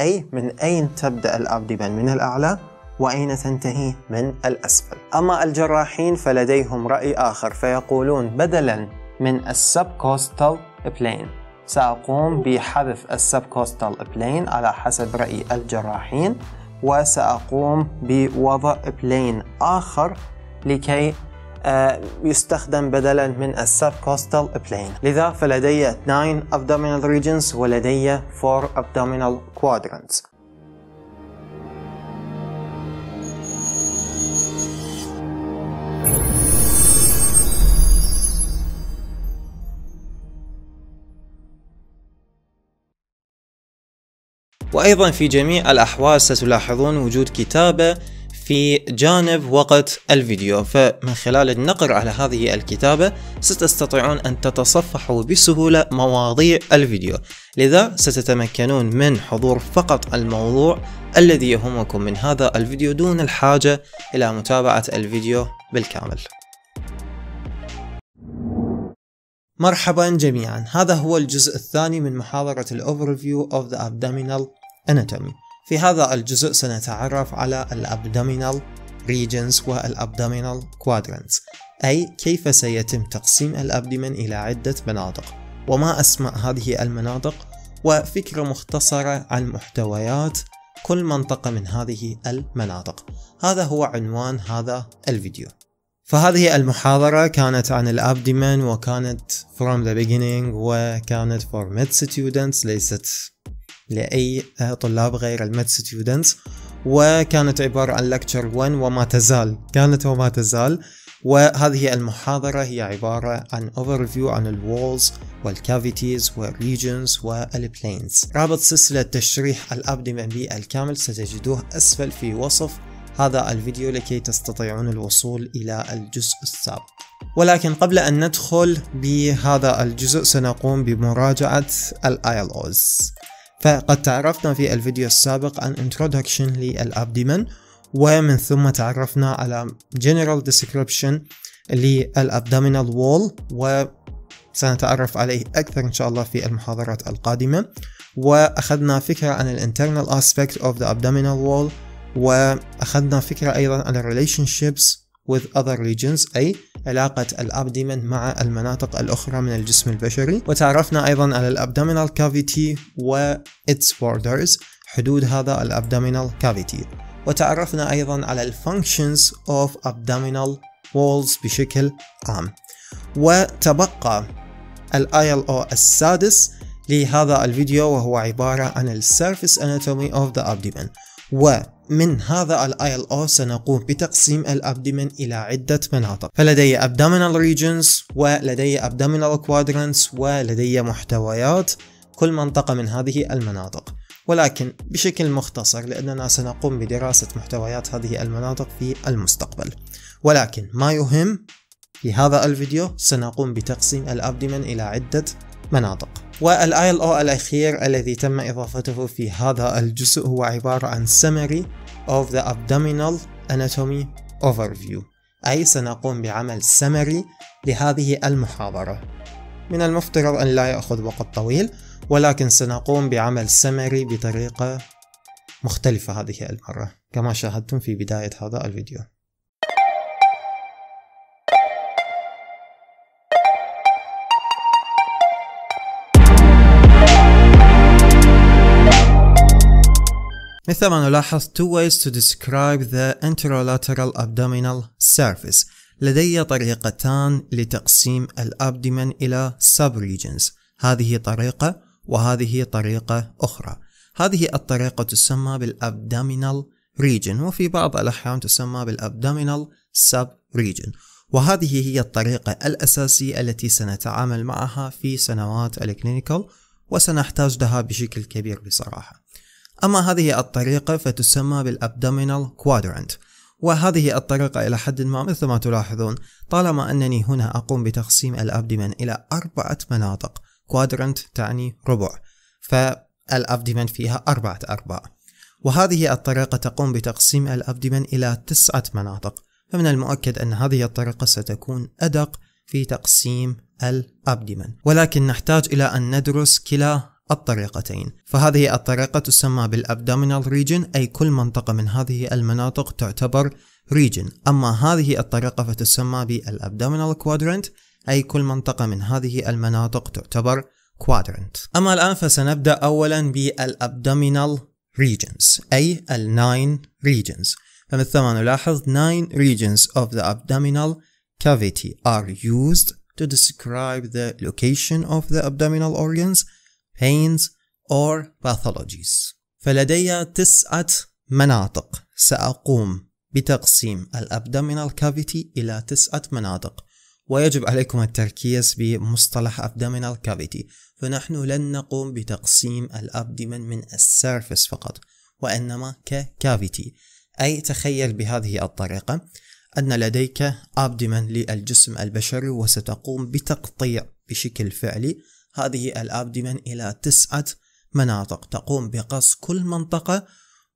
أي من أين تبدأ الأبدبة من الأعلى وأين تنتهي من الأسفل أما الجراحين فلديهم رأي آخر فيقولون بدلا من السبكوستال بلين سأقوم بحذف السبكوستال بلين على حسب رأي الجراحين وسأقوم بوضع بلين آخر لكي آه، يستخدم بدلا من السب كوستال بلين لذا فلدي 9 abdominal regions ولدي 4 abdominal quadrants وأيضا في جميع الأحوال ستلاحظون وجود كتابة في جانب وقت الفيديو فمن خلال النقر على هذه الكتابة ستستطيعون أن تتصفحوا بسهولة مواضيع الفيديو لذا ستتمكنون من حضور فقط الموضوع الذي يهمكم من هذا الفيديو دون الحاجة إلى متابعة الفيديو بالكامل مرحبا جميعا هذا هو الجزء الثاني من محاضرة الأوفرفيو of the Abdominal Anatomy في هذا الجزء سنتعرف على الأبدومينال ريجنز والأبدومينال كوادرنتس أي كيف سيتم تقسيم الأبدمن إلى عدة مناطق وما أسماء هذه المناطق وفكرة مختصرة عن محتويات كل منطقة من هذه المناطق هذا هو عنوان هذا الفيديو فهذه المحاضرة كانت عن الأبدمن وكانت from the beginning وكانت for med students ليست لأي طلاب غير المد ستودنتس وكانت عبارة عن لكتشر 1 وما تزال كانت وما تزال وهذه المحاضرة هي عبارة عن overview عن الوولز والكافيتيز والريجنز والبلينز رابط سلسلة تشريح الأبدمة بالكامل ستجدوه أسفل في وصف هذا الفيديو لكي تستطيعون الوصول إلى الجزء السابق ولكن قبل أن ندخل بهذا الجزء سنقوم بمراجعة ال ILOs فقد تعرفنا في الفيديو السابق عن introduction للابديمن ومن ثم تعرفنا على general description للابدومينال وول وسنتعرف عليه اكثر ان شاء الله في المحاضرات القادمة واخذنا فكرة عن الانترنال aspect of the abdominal wall واخذنا فكرة ايضا عن relationships with other regions أي علاقة الأبدمن مع المناطق الأخرى من الجسم البشري وتعرفنا أيضا على الأبدومينال كافيتي و its borders حدود هذا الأبدومينال كافيتي وتعرفنا أيضا على الفانكشنز of abdominal walls بشكل عام وتبقى الـ ال السادس لهذا الفيديو وهو عبارة عن Surface Anatomy of the abdomen ومن هذا الـ ILO او سنقوم بتقسيم الابدمن الى عده مناطق فلدي Abdominal ريجنز ولدي Abdominal Quadrants ولدي محتويات كل منطقه من هذه المناطق ولكن بشكل مختصر لأننا سنقوم بدراسة محتويات هذه المناطق في المستقبل ولكن ما يهم في هذا الفيديو سنقوم بتقسيم الأبدمن إلى عدة مناطق والاي ال او الاخير الذي تم اضافته في هذا الجزء هو عبارة عن summary of the abdominal anatomy overview اي سنقوم بعمل summary لهذه المحاضرة من المفترض ان لا يأخذ وقت طويل ولكن سنقوم بعمل summary بطريقة مختلفة هذه المرة كما شاهدتم في بداية هذا الفيديو مثل ما نلاحظ two ways to describe the interlateral abdominal surface لدي طريقتان لتقسيم الأبدمن إلى subregions هذه طريقة وهذه طريقة أخرى هذه الطريقة تسمى بالأبدامينال region وفي بعض الأحيان تسمى بالأبدامينال sub region وهذه هي الطريقة الأساسية التي سنتعامل معها في سنوات الكلينيكال وسنحتاج لها بشكل كبير بصراحة أما هذه الطريقة فتسمى بالأبدومينال كوادرانت وهذه الطريقة إلى حد ما مثل ما تلاحظون طالما أنني هنا أقوم بتقسيم الأبدمن إلى أربعة مناطق كوادرانت تعني ربع فالأبدمن فيها أربعة أرباع وهذه الطريقة تقوم بتقسيم الأبدمن إلى تسعة مناطق فمن المؤكد أن هذه الطريقة ستكون أدق في تقسيم الأبدمن ولكن نحتاج إلى أن ندرس كلا الطريقتين فهذه الطريقة تسمى بالابدومينال ريجن أي كل منطقة من هذه المناطق تعتبر ريجن أما هذه الطريقة فتسمى بالابدومينال كوادرنت أي كل منطقة من هذه المناطق تعتبر كوادرنت أما الآن فسنبدأ أولا بالابدومينال regions أي ال 9 regions فمثل ما نلاحظ 9 regions of the abdominal cavity are used to describe the location of the abdominal organs pains or pathologies فلدي تسعة مناطق سأقوم بتقسيم الأبدومينال كافيتي إلى تسعة مناطق ويجب عليكم التركيز بمصطلح abdominal كافيتي فنحن لن نقوم بتقسيم الأبدمن من السيرفس فقط وإنما ككافيتي أي تخيل بهذه الطريقة أن لديك أبدمن للجسم البشري وستقوم بتقطيع بشكل فعلي هذه الأبدمن إلى تسعة مناطق تقوم بقص كل منطقة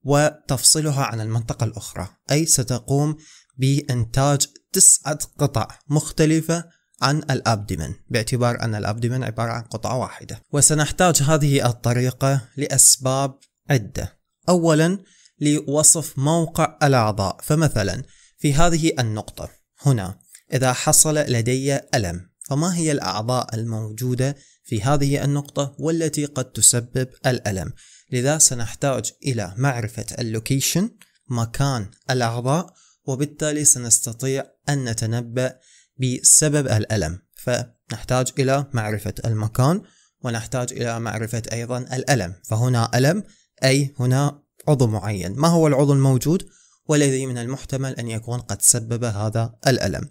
وتفصلها عن المنطقة الأخرى أي ستقوم بإنتاج تسعة قطع مختلفة عن الأبدمن باعتبار أن الأبدمن عبارة عن قطعة واحدة وسنحتاج هذه الطريقة لأسباب عدة أولا لوصف موقع الأعضاء فمثلا في هذه النقطة هنا إذا حصل لدي ألم فما هي الأعضاء الموجودة في هذه النقطة والتي قد تسبب الألم لذا سنحتاج إلى معرفة اللوكيشن مكان الأعضاء وبالتالي سنستطيع أن نتنبأ بسبب الألم فنحتاج إلى معرفة المكان ونحتاج إلى معرفة أيضا الألم فهنا ألم أي هنا عضو معين ما هو العضو الموجود والذي من المحتمل أن يكون قد سبب هذا الألم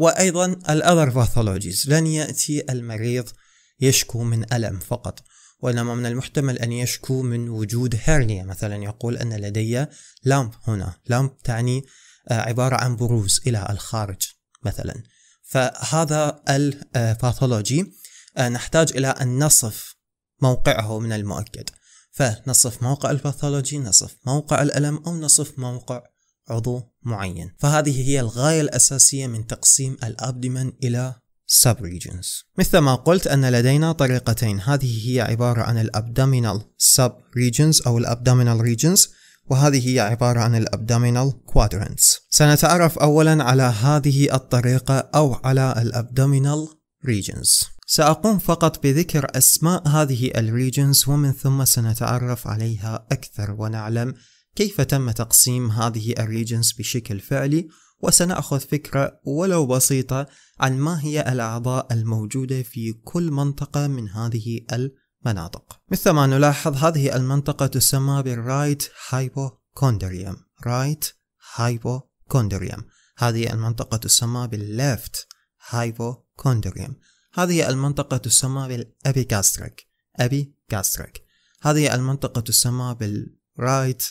وأيضا الأذر باثولوجيز لن يأتي المريض يشكو من ألم فقط وإنما من المحتمل أن يشكو من وجود هيرنيا مثلا يقول أن لدي لامب هنا لامب تعني آه، عبارة عن بروز إلى الخارج مثلا فهذا الباثولوجي آه، آه، نحتاج إلى أن نصف موقعه من المؤكد فنصف موقع الباثولوجي نصف موقع الألم أو نصف موقع عضو معين فهذه هي الغاية الأساسية من تقسيم الأبدمن إلى sub regions مثل ما قلت أن لدينا طريقتين هذه هي عبارة عن الأبدومينال sub regions أو الأبدومينال regions وهذه هي عبارة عن الأبدومينال quadrants سنتعرف أولا على هذه الطريقة أو على الأبدومينال regions سأقوم فقط بذكر أسماء هذه الريجنز ومن ثم سنتعرف عليها أكثر ونعلم كيف تم تقسيم هذه الريجنز بشكل فعلي وسنأخذ فكرة ولو بسيطة عن ما هي الأعضاء الموجودة في كل منطقة من هذه المناطق مثل ما نلاحظ هذه المنطقة تسمى بالرايت هايبوكوندريوم رايت هايبوكوندريوم هذه المنطقة تسمى بالليفت هايبوكوندريوم هذه المنطقة تسمى بالأبيكاستريك أبيجاستريك هذه المنطقة تسمى بالرايت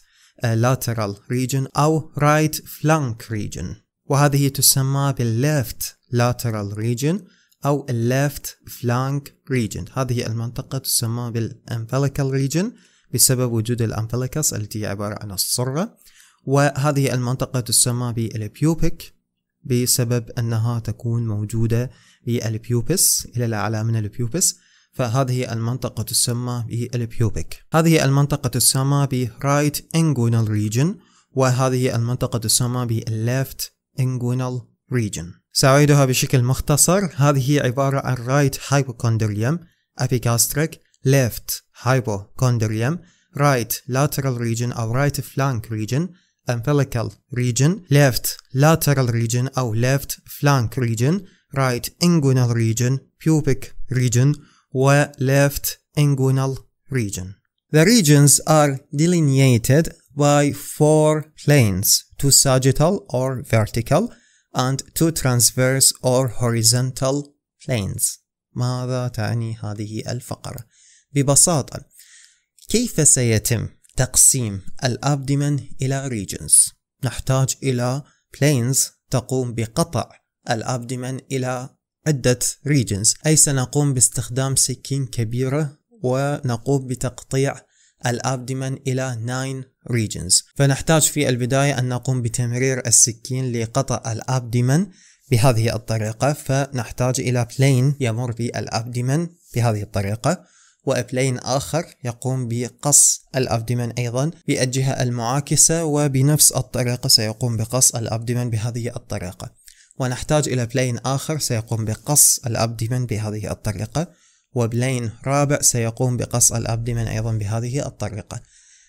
lateral region أو right flank region وهذه تسمى بالليفت lateral region أو left flank region هذه المنطقة تسمى umbilical region بسبب وجود الأمبليكس التي هي عبارة عن الصرة وهذه المنطقة تسمى بالبيوبيك بسبب أنها تكون موجودة بالبيوبس إلى الأعلى من البيوبس فهذه المنطقة تسمى بالبيوبيك هذه المنطقة تسمى بـ right inguinal region وهذه المنطقة تسمى بال left inguinal region سأعيدها بشكل مختصر هذه عبارة عن right hypochondrium epigastric left hypochondrium right lateral region أو right flank region umbilical region left lateral region أو left flank region right inguinal region pubic region و left inguinal region. The regions are delineated by four planes, two sagittal or vertical and two transverse or horizontal planes. ماذا تعني هذه الفقرة؟ ببساطة كيف سيتم تقسيم الأبدمن إلى regions؟ نحتاج إلى planes تقوم بقطع الأبدمن إلى عدة ريجنز أي سنقوم باستخدام سكين كبيرة ونقوم بتقطيع الأبدمن إلى 9 ريجنز فنحتاج في البداية أن نقوم بتمرير السكين لقطع الأبدمن بهذه الطريقة فنحتاج إلى بلين يمر بالأبدمن بهذه الطريقة وبلين آخر يقوم بقص الأبدمن أيضا بالجهة المعاكسة وبنفس الطريقة سيقوم بقص الأبدمن بهذه الطريقة ونحتاج إلى بلين آخر سيقوم بقص الأبدمن بهذه الطريقة وبلين رابع سيقوم بقص الأبدمن أيضا بهذه الطريقة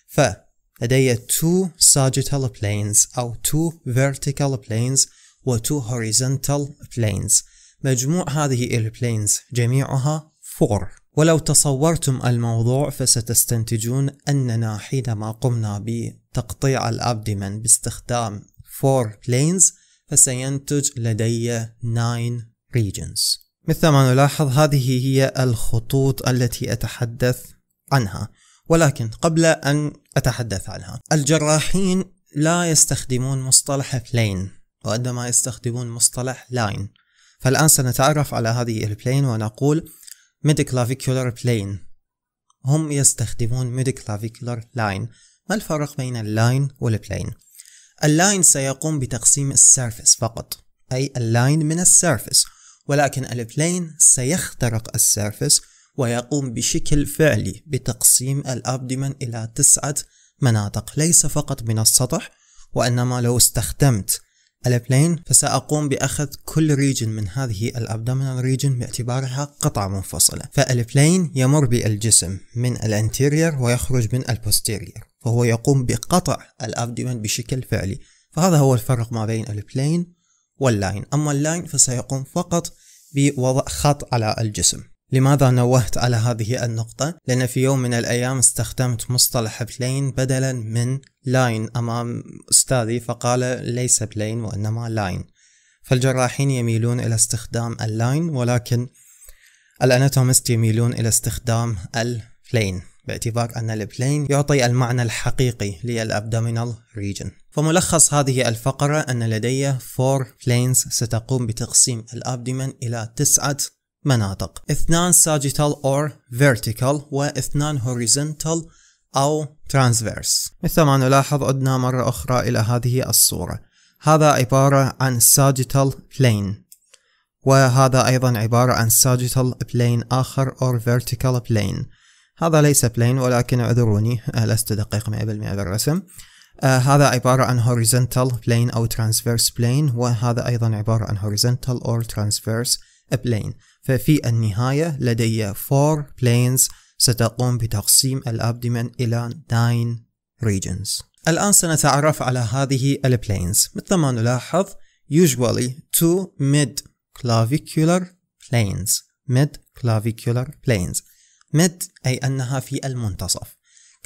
فلدي 2 sagittal planes أو 2 vertical planes و 2 horizontal planes مجموع هذه البلينز جميعها 4 ولو تصورتم الموضوع فستستنتجون أننا حينما قمنا بتقطيع الأبدمن باستخدام 4 planes فسينتج لدي 9 regions مثل ما نلاحظ هذه هي الخطوط التي أتحدث عنها ولكن قبل أن أتحدث عنها الجراحين لا يستخدمون مصطلح plane وإنما يستخدمون مصطلح line فالآن سنتعرف على هذه البلين ونقول midclavicular plane هم يستخدمون midclavicular line ما الفرق بين اللاين والبلين؟ اللاين سيقوم بتقسيم السيرفس فقط أي اللاين من السيرفس ولكن البلين سيخترق السيرفس ويقوم بشكل فعلي بتقسيم الأبدمن إلى تسعة مناطق ليس فقط من السطح وإنما لو استخدمت البلين فسأقوم بأخذ كل ريجن من هذه الأبدومينال ريجن باعتبارها قطعة منفصلة فالبلين يمر بالجسم من الانتيرير ويخرج من البوستيرير فهو يقوم بقطع الأبدومين بشكل فعلي فهذا هو الفرق ما بين البلين واللاين أما اللاين فسيقوم فقط بوضع خط على الجسم لماذا نوهت على هذه النقطة؟ لأن في يوم من الأيام استخدمت مصطلح بلين بدلا من لاين أمام أستاذي فقال ليس بلين وإنما لاين فالجراحين يميلون إلى استخدام اللاين ولكن الأناتومست يميلون إلى استخدام البلين باعتبار أن البلين يعطي المعنى الحقيقي للأبدومينال ريجن فملخص هذه الفقرة أن لدي 4 بلينز ستقوم بتقسيم الأبدومين إلى تسعة مناطق اثنان ساجيتال or vertical واثنان horizontal أو ترانسفيرس مثل ما نلاحظ عدنا مرة أخرى إلى هذه الصورة هذا عبارة عن ساجيتال plane وهذا أيضا عبارة عن ساجيتال plane آخر or vertical plane هذا ليس plane ولكن اعذروني أه، لست دقيق 100% بالرسم آه هذا عبارة عن horizontal plane أو transverse plane وهذا أيضا عبارة عن horizontal or transverse plane ففي النهاية لدي 4 planes ستقوم بتقسيم الأبدمن إلى 9 regions الآن سنتعرف على هذه planes مثل ما نلاحظ usually two mid clavicular planes mid clavicular planes mid أي أنها في المنتصف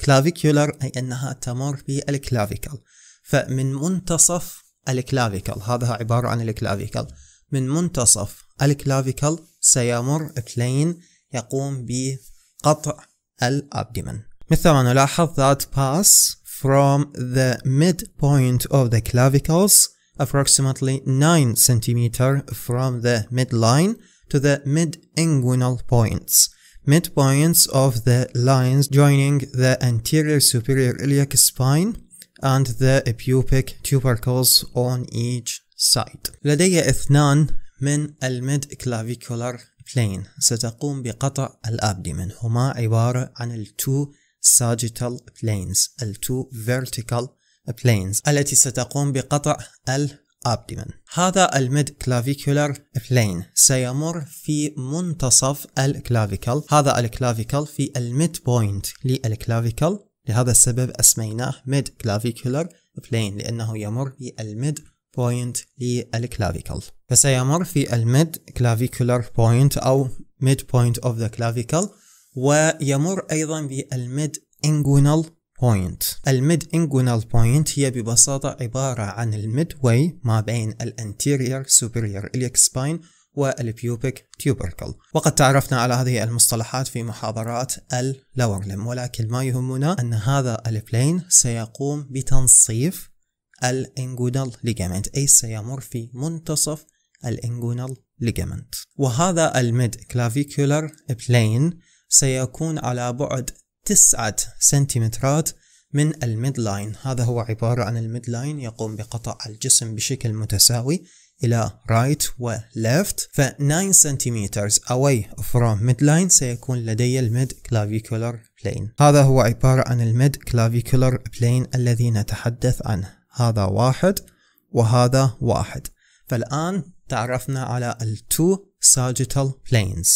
clavicular أي أنها تمر في الكلافيكال فمن منتصف الكلافيكل هذا عبارة عن الكلافيكل من منتصف الكلافيكل سيمر بلين يقوم بقطع الأبدمن مثل ما نلاحظ that pass from the midpoint of the clavicles approximately 9 cm from the midline to the mid-inguinal points, midpoints of the lines joining the anterior superior iliac spine and the pubic tubercles on each side. لدي اثنان من الميد كلافيكولار بلين ستقوم بقطع الأبدمن هما عبارة عن التو sagittal planes التو vertical planes التي ستقوم بقطع الأبدمن هذا الميد كلافيكولار بلين سيمر في منتصف الكلافيكال هذا الكلافيكال في الميد بوينت للكلافيكال لهذا السبب أسميناه ميد كلافيكولار بلين لأنه يمر في الميد بوينت للكلافيكال فسيمر في الميد كلافيكولار بوينت أو ميد بوينت أوف ذا كلافيكل ويمر أيضا بالميد انجونال بوينت الميد انجونال بوينت هي ببساطة عبارة عن الميد واي ما بين الانتيرير سوبريور إليك سباين والبيوبيك تيوبركل وقد تعرفنا على هذه المصطلحات في محاضرات اللورلم ولكن ما يهمنا أن هذا البلين سيقوم بتنصيف الانجونال ليجامنت أي سيمر في منتصف الانجونال ليجامنت وهذا الميد كلافيكولر بلين سيكون على بعد تسعة سنتيمترات من الميد لاين هذا هو عبارة عن الميد لاين يقوم بقطع الجسم بشكل متساوي إلى right و left ف 9 سنتيمترز away from midline سيكون لدي الميد clavicular plane هذا هو عبارة عن الميد clavicular plane الذي نتحدث عنه هذا واحد وهذا واحد فالآن تعرفنا على ال two sagittal planes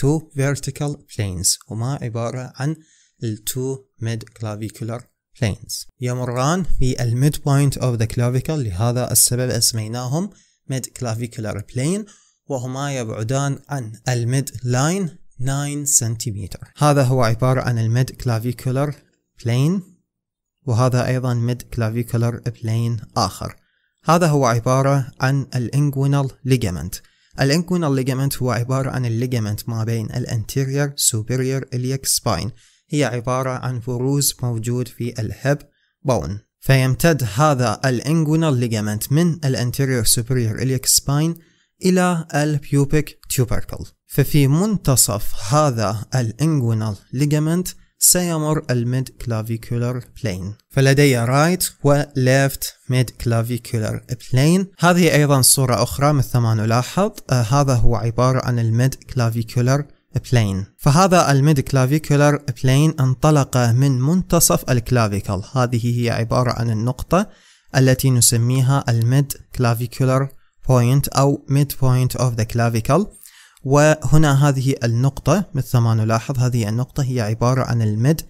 two vertical planes هما عبارة عن ال two mid clavicular planes يمران بالميد midpoint of the clavicle لهذا السبب اسميناهم mid clavicular plane وهما يبعدان عن mid line 9 cm هذا هو عبارة عن mid clavicular plane وهذا أيضا mid clavicular plane آخر هذا هو عبارة عن الانجوينال ليجامنت الانجوينال ليجامنت هو عبارة عن الليجامنت ما بين الانتيرير سوبرير إليك سباين هي عبارة عن بروز موجود في الهب بون فيمتد هذا الانجوينال ليجامنت من الانتيريور سوبرير إليك سباين إلى البيوبيك تيوبركل ففي منتصف هذا الانجوينال ليجامنت سيمر الميد كلافيكولر بلين فلدي رايت وليفت ميد كلافيكولر بلين هذه أيضا صورة أخرى مثل ما نلاحظ آه هذا هو عبارة عن الميد كلافيكولر بلين فهذا الميد كلافيكولر بلين انطلق من منتصف الكلافيكل هذه هي عبارة عن النقطة التي نسميها الميد كلافيكولر بوينت أو ميد بوينت أوف ذا كلافيكل وهنا هذه النقطة مثل ما نلاحظ هذه النقطة هي عبارة عن الميد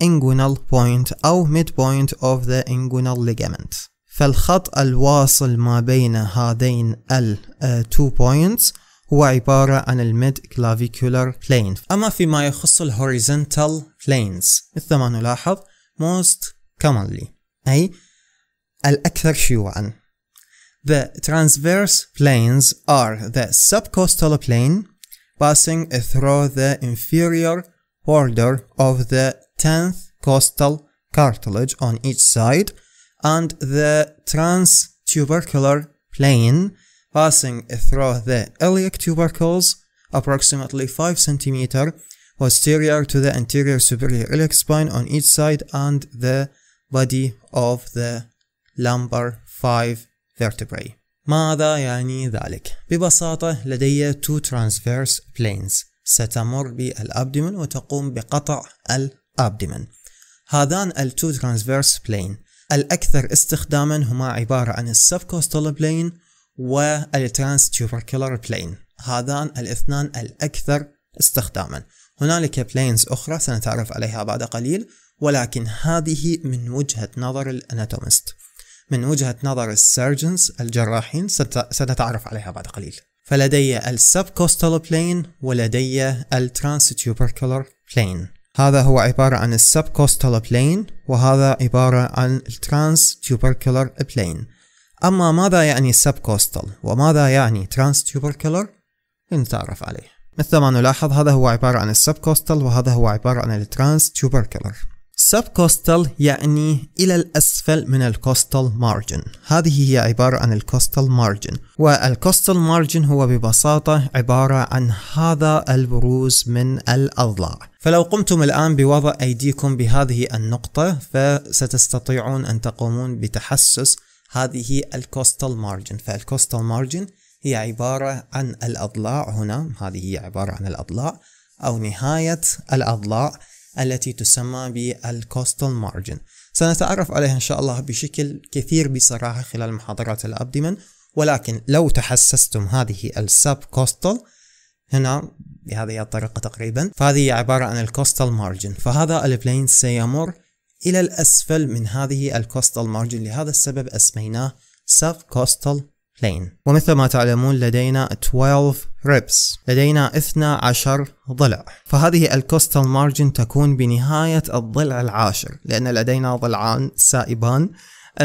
inguinal point أو midpoint of the inguinal ligament فالخط الواصل ما بين هذين ال uh, two points هو عبارة عن الميد clavicular plane أما فيما يخص الهوريزنتال planes مثل ما نلاحظ most commonly أي الأكثر شيوعا The transverse planes are the subcostal plane passing through the inferior border of the 10th costal cartilage on each side and the transtubercular plane passing through the iliac tubercles approximately 5 cm posterior to the anterior superior iliac spine on each side and the body of the lumbar 5 vertebrae ماذا يعني ذلك؟ ببساطة لدي two transverse planes ستمر بالأبدمن وتقوم بقطع الأبدمن هذان التو ترانسفيرس بلين الأكثر استخداما هما عبارة عن السبكوستال بلين والترانس تيوبركولار بلين هذان الاثنان الأكثر استخداما هنالك بلينز أخرى سنتعرف عليها بعد قليل ولكن هذه من وجهة نظر الأناتومست من وجهة نظر السيرجنز الجراحين سنتعرف عليها بعد قليل فلدي كوستال بلين ولدي تيوبركولر بلين هذا هو عبارة عن كوستال بلين وهذا عبارة عن تيوبركولر بلين أما ماذا يعني كوستال وماذا يعني تيوبركولر لنتعرف عليه مثل ما نلاحظ هذا هو عبارة عن كوستال وهذا هو عبارة عن تيوبركولر subcostal يعني إلى الأسفل من الكوستال مارجن هذه هي عبارة عن الكوستال مارجن والكوستال مارجن هو ببساطة عبارة عن هذا البروز من الأضلاع فلو قمتم الآن بوضع أيديكم بهذه النقطة فستستطيعون أن تقومون بتحسس هذه الكوستال مارجن فالكوستال مارجن هي عبارة عن الأضلاع هنا هذه هي عبارة عن الأضلاع أو نهاية الأضلاع التي تسمى بالكوستال مارجن سنتعرف عليها إن شاء الله بشكل كثير بصراحة خلال محاضرات الأبدمن ولكن لو تحسستم هذه السب كوستال هنا بهذه الطريقة تقريبا فهذه عبارة عن الكوستال مارجن فهذا البلين سيمر إلى الأسفل من هذه الكوستال مارجن لهذا السبب أسميناه سب كوستال plane ومثل ما تعلمون لدينا 12 ريبس لدينا 12 ضلع فهذه الكوستال مارجن تكون بنهاية الضلع العاشر لأن لدينا ضلعان سائبان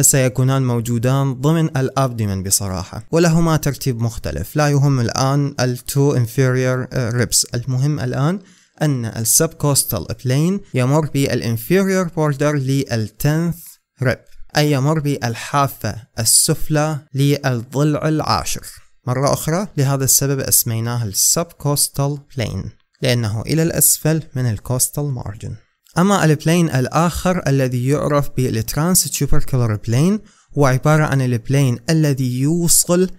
سيكونان موجودان ضمن الابدمن بصراحة ولهما ترتيب مختلف لا يهم الآن التو inferior ribs المهم الآن أن السبكوستال بلين يمر بالانفيريور بوردر للتنث ريب أي يمر بالحافة السفلى للضلع العاشر مرة أخرى لهذا السبب أسميناه السب كوستال بلين لأنه إلى الأسفل من الكوستال مارجن أما البلين الآخر الذي يعرف بالترانس تشوبركولر بلين هو عبارة عن البلين الذي يوصل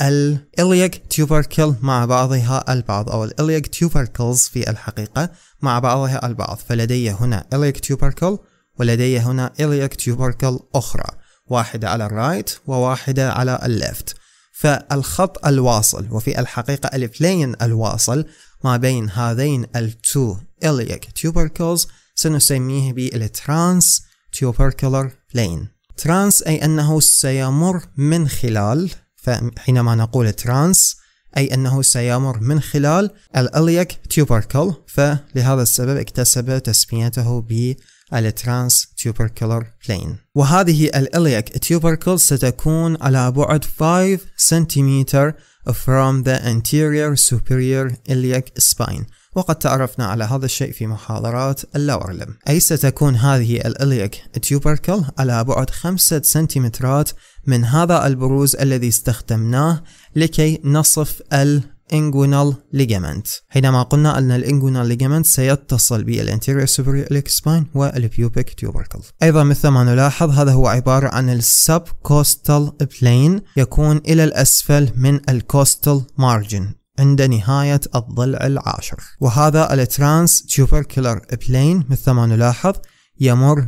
الإليك تيوبركل مع بعضها البعض أو الإليك تيوبركلز في الحقيقة مع بعضها البعض فلدي هنا إليك تيوبركل ولدي هنا iliac tubercle أخرى واحدة على الرايت وواحدة على الليفت فالخط الواصل وفي الحقيقة البلين الواصل ما بين هذين التو iliac tubercles سنسميه بالترانس tubercular plane ترانس أي أنه سيمر من خلال فحينما نقول ترانس أي أنه سيمر من خلال الإليك تيوبركل فلهذا السبب اكتسب تسميته بالترانس الترانس تيوبركلر بلين وهذه الإلياك تيوبركل ستكون على بعد 5 سنتيمتر from the anterior superior iliac spine وقد تعرفنا على هذا الشيء في محاضرات اللور أي ستكون هذه الإليك تيوبركل على بعد خمسة سنتيمترات من هذا البروز الذي استخدمناه لكي نصف ال inguinal ligament حينما قلنا أن الانجونال ligament سيتصل بالانتيريور superior spine والبيوبيك tubercle أيضا مثل ما نلاحظ هذا هو عبارة عن السب كوستال بلين يكون إلى الأسفل من الكوستال مارجن عند نهاية الضلع العاشر وهذا الترانس tubercular بلين مثل ما نلاحظ يمر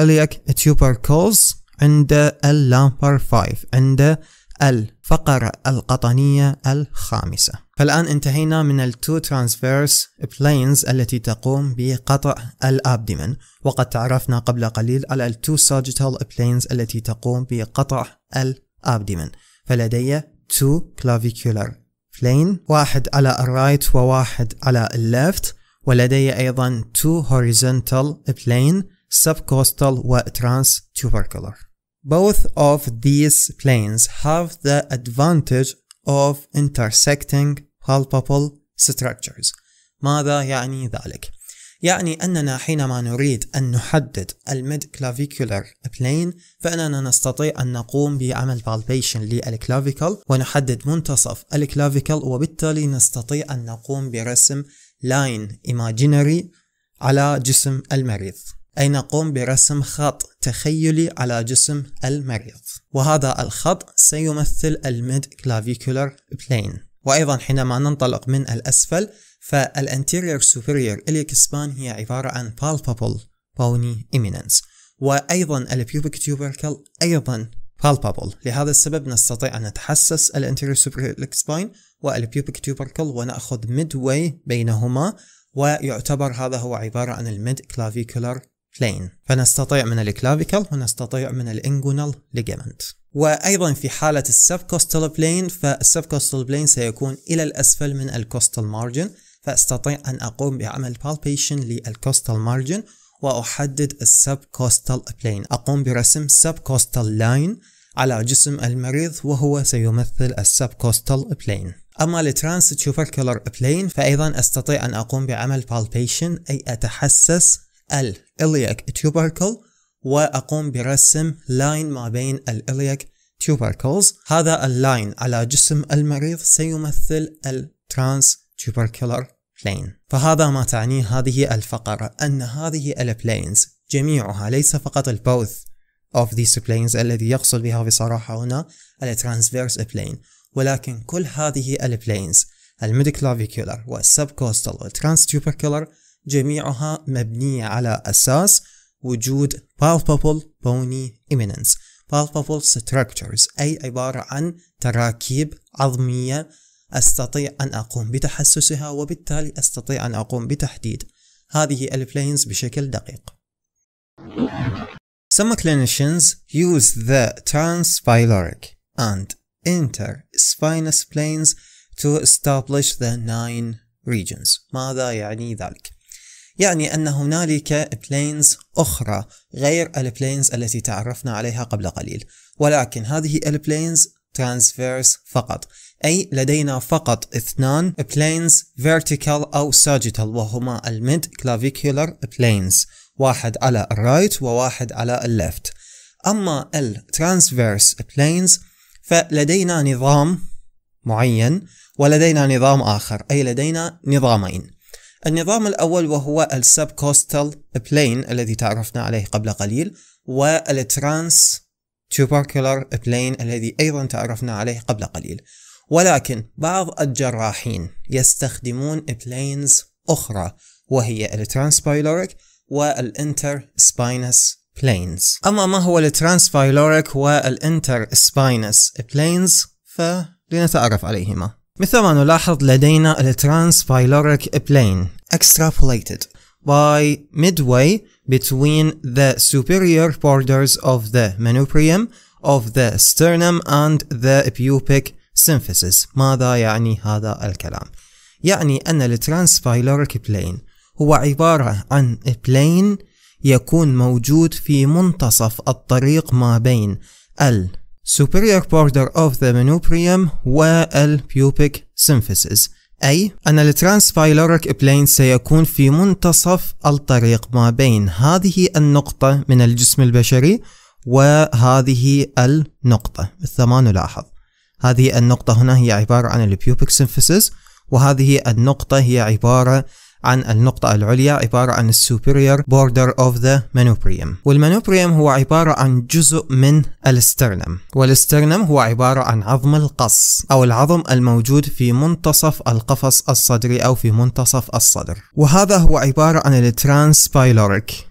iliac tubercles عند اللامبر 5 عند الفقرة القطنية الخامسة فالآن انتهينا من التو ترانسفيرس بلينز التي تقوم بقطع الأبدمن وقد تعرفنا قبل قليل على التو ساجيتال بلينز التي تقوم بقطع الأبدمن فلدي تو clavicular plane واحد على الرايت وواحد على اللفت ولدي أيضا تو horizontal plane subcostal وترانس tubercular Both of these planes have the advantage of intersecting palpable structures. ماذا يعني ذلك؟ يعني أننا حينما نريد أن نحدد الميد clavicular plane فإننا نستطيع أن نقوم بعمل palpation للكلافيكل ونحدد منتصف الكلافيكل وبالتالي نستطيع أن نقوم برسم line imaginary على جسم المريض أي نقوم برسم خط تخيلي على جسم المريض وهذا الخط سيمثل الميد كلافيكولار بلين وأيضا حينما ننطلق من الأسفل فالانتيريور سوبريور إليكسبان هي عبارة عن بالبابل بوني eminence وأيضا البيوبيك تيوبركل أيضا بالبابل لهذا السبب نستطيع أن نتحسس الانتيريور سوبريور إليكسبان والبيوبيك تيوبركل ونأخذ ميدوي بينهما ويعتبر هذا هو عبارة عن الميد كلافيكولار بلين فنستطيع من الكلافيكال ونستطيع من الانجونال ليجامنت وايضا في حاله السبكوستال بلين فالسبكوستال بلين سيكون الى الاسفل من الكوستال مارجن فاستطيع ان اقوم بعمل بالبيشن للكوستال مارجن واحدد السبكوستال بلين اقوم برسم سبكوستال لاين على جسم المريض وهو سيمثل السبكوستال بلين أما الترانس تشوفركولر بلين فأيضا أستطيع أن أقوم بعمل بالبيشن أي أتحسس iliac تيوبركل وأقوم برسم لاين ما بين iliac تيوبركلز هذا اللاين على جسم المريض سيمثل الترانس تيوبركلر بلين فهذا ما تعنيه هذه الفقرة أن هذه البلينز جميعها ليس فقط البوث of these planes الذي يقصد بها بصراحة هنا الترانسفيرس بلين ولكن كل هذه البلينز الميديكلافيكولر والسبكوستال والترانستوبركولار جميعها مبنية على أساس وجود palpable bony eminence palpable structures أي عبارة عن تراكيب عظمية أستطيع أن أقوم بتحسسها وبالتالي أستطيع أن أقوم بتحديد هذه الفلينز بشكل دقيق Some clinicians use the transpyloric and interspinous planes to establish the nine regions ماذا يعني ذلك؟ يعني أن هنالك بلينز أخرى غير البلينز التي تعرفنا عليها قبل قليل ولكن هذه البلينز ترانسفيرس فقط أي لدينا فقط اثنان بلينز vertical أو sagittal وهما الميد clavicular planes واحد على الرايت وواحد على الليفت أما الترانسفيرس بلينز فلدينا نظام معين ولدينا نظام آخر أي لدينا نظامين النظام الأول وهو السب كوستال بلين الذي تعرفنا عليه قبل قليل والترانس تيوبركولار بلين الذي أيضا تعرفنا عليه قبل قليل ولكن بعض الجراحين يستخدمون بلينز أخرى وهي الترانسبايلوريك والانتر سباينس بلينز أما ما هو الترانسبايلوريك والانتر سباينس بلينز فلنتعرف عليهما مثل ما نلاحظ لدينا الترانس pyloric plane extrapolated by midway between the superior borders of the manubrium of the sternum and the pubic symphysis ماذا يعني هذا الكلام؟ يعني أن الترانس pyloric plane هو عبارة عن plane يكون موجود في منتصف الطريق ما بين ال superior border of the manubrium والpubic symphysis أي أن الترانسفايلوريك بلين سيكون في منتصف الطريق ما بين هذه النقطة من الجسم البشري وهذه النقطة مثل ما نلاحظ هذه النقطة هنا هي عبارة عن البيوبيك سينفيسيس وهذه النقطة هي عبارة عن النقطة العليا عبارة عن السوبريور بوردر اوف ذا مانوبريم والمانوبريم هو عبارة عن جزء من الاسترنم والاسترنم هو عبارة عن عظم القص أو العظم الموجود في منتصف القفص الصدري أو في منتصف الصدر وهذا هو عبارة عن الترانس بايلوريك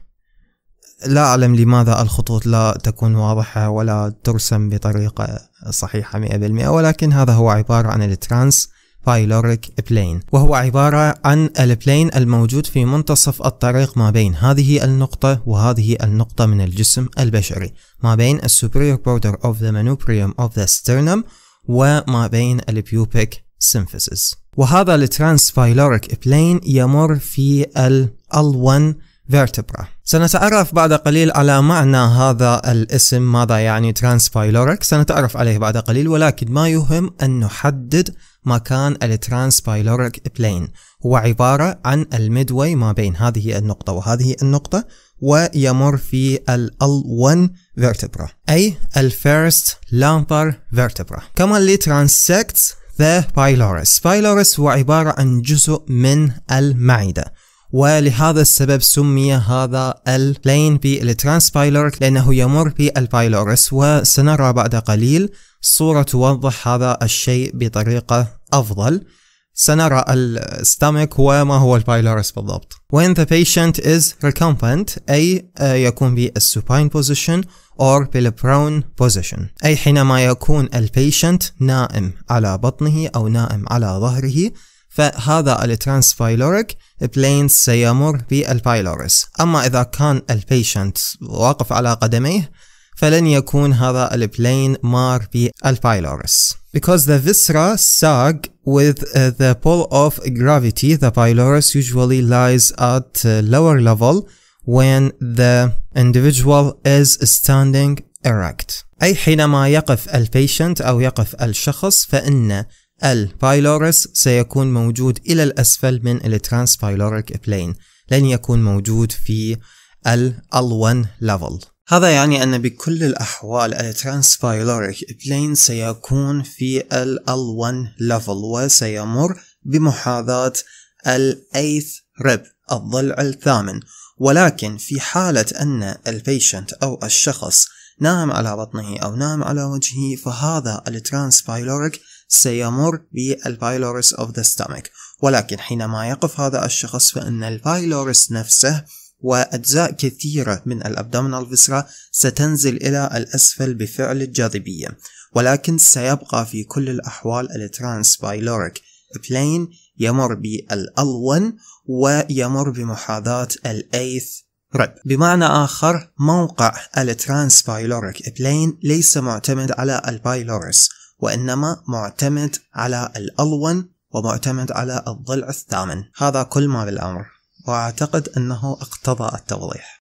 لا أعلم لماذا الخطوط لا تكون واضحة ولا ترسم بطريقة صحيحة 100% ولكن هذا هو عبارة عن الترانس بايلوريك بلين وهو عبارة عن البلين الموجود في منتصف الطريق ما بين هذه النقطة وهذه النقطة من الجسم البشري ما بين السوبريور بوردر of the manubrium of the sternum وما بين البيوبيك سيمفيسيس وهذا الترانس بايلوريك بلين يمر في ال L1 vertebra سنتعرف بعد قليل على معنى هذا الاسم ماذا يعني ترانس بايلوريك سنتعرف عليه بعد قليل ولكن ما يهم أن نحدد مكان الترانس بايلوريك بلين هو عبارة عن الميدوي ما بين هذه النقطة وهذه النقطة ويمر في ال L1 vertebra أي ال first lumbar vertebra كما اللي transects the pylorus pylorus هو عبارة عن جزء من المعدة ولهذا السبب سمي هذا البلين بالترانسبايلوريك لأنه يمر في pylorus وسنرى بعد قليل صورة توضح هذا الشيء بطريقة أفضل سنرى الستامك وما هو البايلورس بالضبط when the patient is recumbent أي آه، يكون بالسوباين position or بالبرون position أي حينما يكون البيشنت نائم على بطنه أو نائم على ظهره فهذا بايلوريك بلين سيمر بالبايلورس أما إذا كان البيشنت واقف على قدميه فلن يكون هذا البلين مار بالبايلورس because the viscera sag with uh, the pull of gravity the pylorus usually lies at uh, lower level when the individual is standing erect أي حينما يقف البيشنت أو يقف الشخص فإن البايلورس سيكون موجود إلى الأسفل من الترانس بايلوريك بلين لن يكون موجود في ال L1 level هذا يعني أن بكل الأحوال الترانسبايلوريك بلين سيكون في ال L1 level وسيمر بمحاذاة ال 8 rib الضلع الثامن ولكن في حالة أن البيشنت أو الشخص نام على بطنه أو نام على وجهه فهذا الترانسبايلوريك سيمر بالبايلوريس of the stomach ولكن حينما يقف هذا الشخص فإن البايلوريس نفسه وأجزاء كثيرة من الأبدومينال فيسرا ستنزل إلى الأسفل بفعل الجاذبية ولكن سيبقى في كل الأحوال الترانس بايلوريك بلين يمر بالأل1 ويمر بمحاذاة الأيث رب بمعنى آخر موقع الترانس بايلوريك بلين ليس معتمد على البايلورس وإنما معتمد على الألون ومعتمد على الضلع الثامن هذا كل ما بالأمر وأعتقد أنه اقتضى التوضيح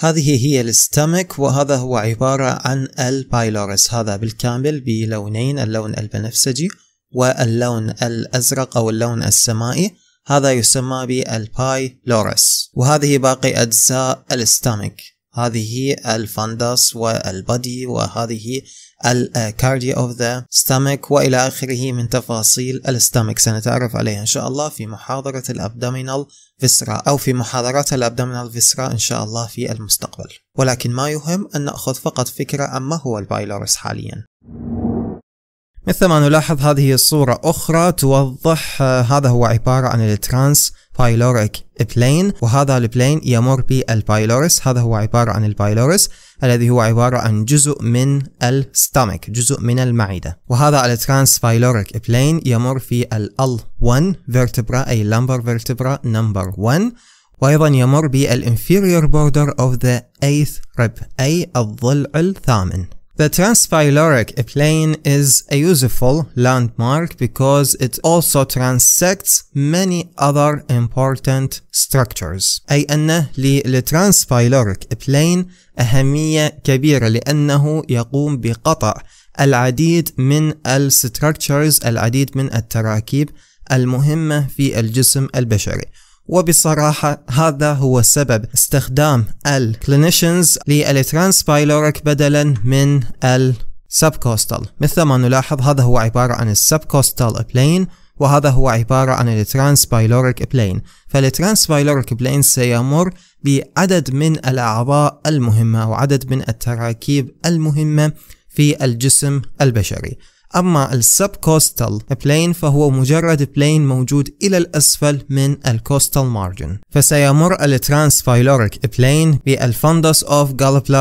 هذه هي الستمك وهذا هو عبارة عن البايلورس هذا بالكامل بلونين اللون البنفسجي واللون الأزرق أو اللون السمائي هذا يسمى بالبايلورس وهذه باقي أجزاء الستمك هذه الفاندس والبدي وهذه الكارديا اوف ذا ستامك والى اخره من تفاصيل الستامك سنتعرف عليها ان شاء الله في محاضره الابدومينال فيسرا او في محاضرات الابدومينال فيسرا ان شاء الله في المستقبل ولكن ما يهم ان ناخذ فقط فكره عن ما هو البايلورس حاليا مثل ما نلاحظ هذه الصورة أخرى توضح آه، هذا هو عبارة عن الترانس بايلوريك بلين وهذا البلين يمر بالبايلورس هذا هو عبارة عن البايلوريس الذي هو عبارة عن جزء من الستامك جزء من المعدة وهذا الترانس بايلوريك بلين يمر في ال 1 vertebra أي lumbar vertebra نمبر 1 وأيضا يمر بالانفيريور border of the 8th rib أي الضلع الثامن The Transpyloric plane is a useful landmark because it also transects many other important structures أي أن للترانسبايلوريك بلين أهمية كبيرة لأنه يقوم بقطع العديد من الستركتشرز العديد من التراكيب المهمة في الجسم البشري وبصراحة هذا هو سبب استخدام الكلينيشنز بايلورك بدلا من السبكوستال مثل ما نلاحظ هذا هو عبارة عن السبكوستال بلين وهذا هو عبارة عن الترانس بايلوريك بلين بايلوريك بلين سيمر بعدد من الأعضاء المهمة وعدد من التراكيب المهمة في الجسم البشري أما السب كوستال بلين فهو مجرد بلين موجود إلى الأسفل من الكوستال مارجن فسيمر الترانس فايلوريك بلين بالفندس أوف Neck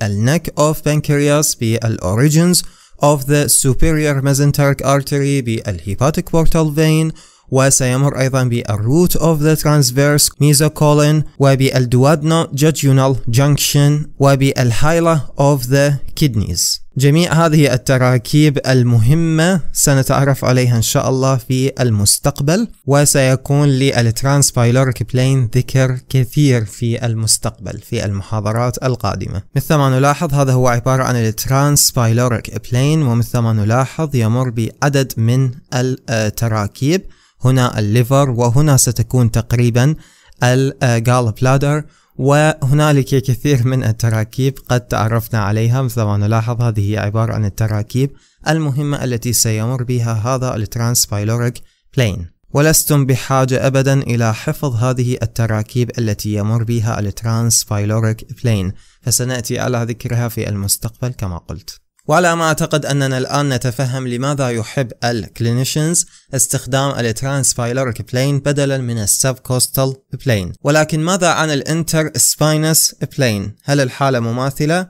بالنك أوف بنكرياس بالأوريجنز of the superior mesenteric artery Hepatic portal vein وسيمر أيضا بالروت of the transverse mesocolon وبالدوادنو jejunal junction وبالهايلا of the kidneys جميع هذه التراكيب المهمة سنتعرف عليها إن شاء الله في المستقبل وسيكون للترانسبايلوريك بلين ذكر كثير في المستقبل في المحاضرات القادمة مثل ما نلاحظ هذا هو عبارة عن الترانسبايلوريك بلين ومثل ما نلاحظ يمر بعدد من التراكيب هنا الليفر وهنا ستكون تقريبا الجال بلادر وهنالك كثير من التراكيب قد تعرفنا عليها مثل ما نلاحظ هذه هي عبارة عن التراكيب المهمة التي سيمر بها هذا الترانس بايلوريك بلين ولستم بحاجة أبدا إلى حفظ هذه التراكيب التي يمر بها الترانس بايلوريك بلين فسنأتي على ذكرها في المستقبل كما قلت وعلى ما أعتقد أننا الآن نتفهم لماذا يحب الكلينيشنز استخدام الترانسفايلوريك بلين بدلا من السب كوستال بلين ولكن ماذا عن الانتر سباينس بلين هل الحالة مماثلة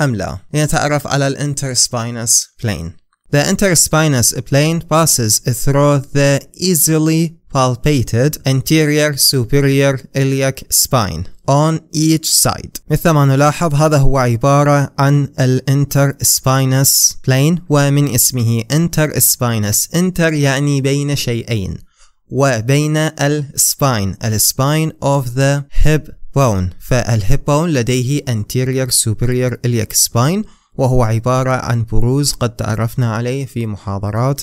أم لا لنتعرف على الانتر سباينس بلين The interspinous plane passes through the easily palpated anterior superior iliac spine on each side مثل ما نلاحظ هذا هو عبارة عن الانتر سباينس plane ومن اسمه انتر سباينس انتر يعني بين شيئين وبين السباين السباين of the hip bone فالهيب بون لديه anterior superior iliac spine وهو عبارة عن بروز قد تعرفنا عليه في محاضرات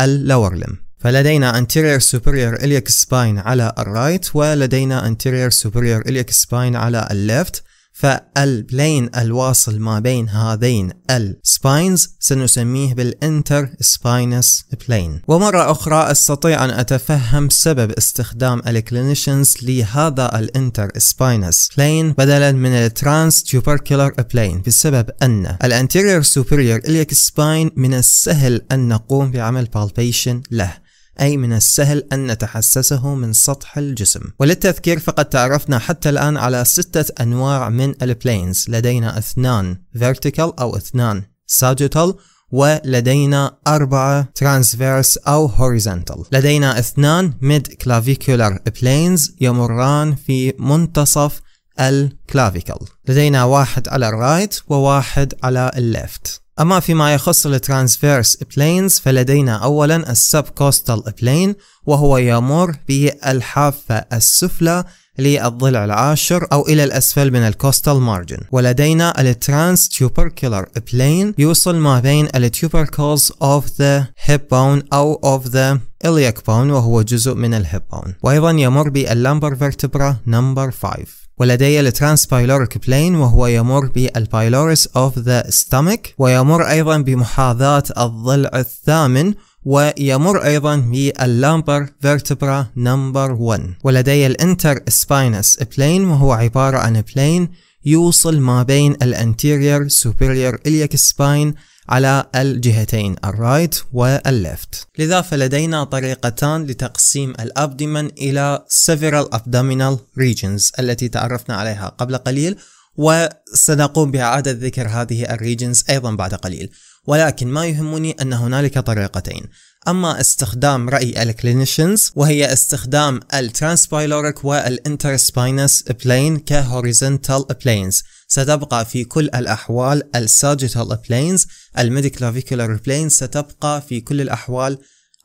اللورلم فلدينا anterior superior iliac spine على الرايت ولدينا anterior superior iliac spine على الليفت فالبلين الواصل ما بين هذين السباينز سنسميه بالانتر سباينس بلين ومرة أخرى أستطيع أن أتفهم سبب استخدام الكلينيشنز لهذا الانتر سباينس بلين بدلا من الترانس tubercular بلين بسبب أن anterior superior إليك سباين من السهل أن نقوم بعمل بالبيشن له أي من السهل أن نتحسسه من سطح الجسم وللتذكير فقد تعرفنا حتى الآن على ستة أنواع من البلينز لدينا اثنان vertical أو اثنان sagittal ولدينا أربعة ترانسفيرس أو horizontal لدينا اثنان ميد كلافيكولار بلينز يمران في منتصف الكلافيكل لدينا واحد على الرايت وواحد على الليفت أما فيما يخص الترانسفيرس بلينز فلدينا أولا السب كوستال بلين وهو يمر بالحافة السفلى للضلع العاشر أو إلى الأسفل من الكوستال مارجن ولدينا الترانس تيوبركولار بلين يوصل ما بين Tubercles of the hip bone أو of the iliac bone وهو جزء من الهيب Bone وأيضا يمر باللامبر فيرتبرا نمبر 5 ولدي الترانس بايلوريك بلين وهو يمر بالبايلوريس اوف ذا ستمك ويمر ايضا بمحاذاة الضلع الثامن ويمر ايضا باللامبر فيرتبرا نمبر 1 ولدي الانتر سباينس بلين وهو عبارة عن بلين يوصل ما بين الانتيرير سوبيريور اليك سباين على الجهتين الرايت والليفت لذا فلدينا طريقتان لتقسيم الأبدمن إلى several abdominal regions التي تعرفنا عليها قبل قليل وسنقوم بإعادة ذكر هذه الريجنز أيضا بعد قليل ولكن ما يهمني أن هنالك طريقتين أما استخدام رأي الكلينيشنز وهي استخدام الترانسبايلوريك والانترسباينس بلين كهوريزنتال بلينز ستبقى في كل الأحوال الساجيتال بلينز الميديكلافيكولار بلينز ستبقى في كل الأحوال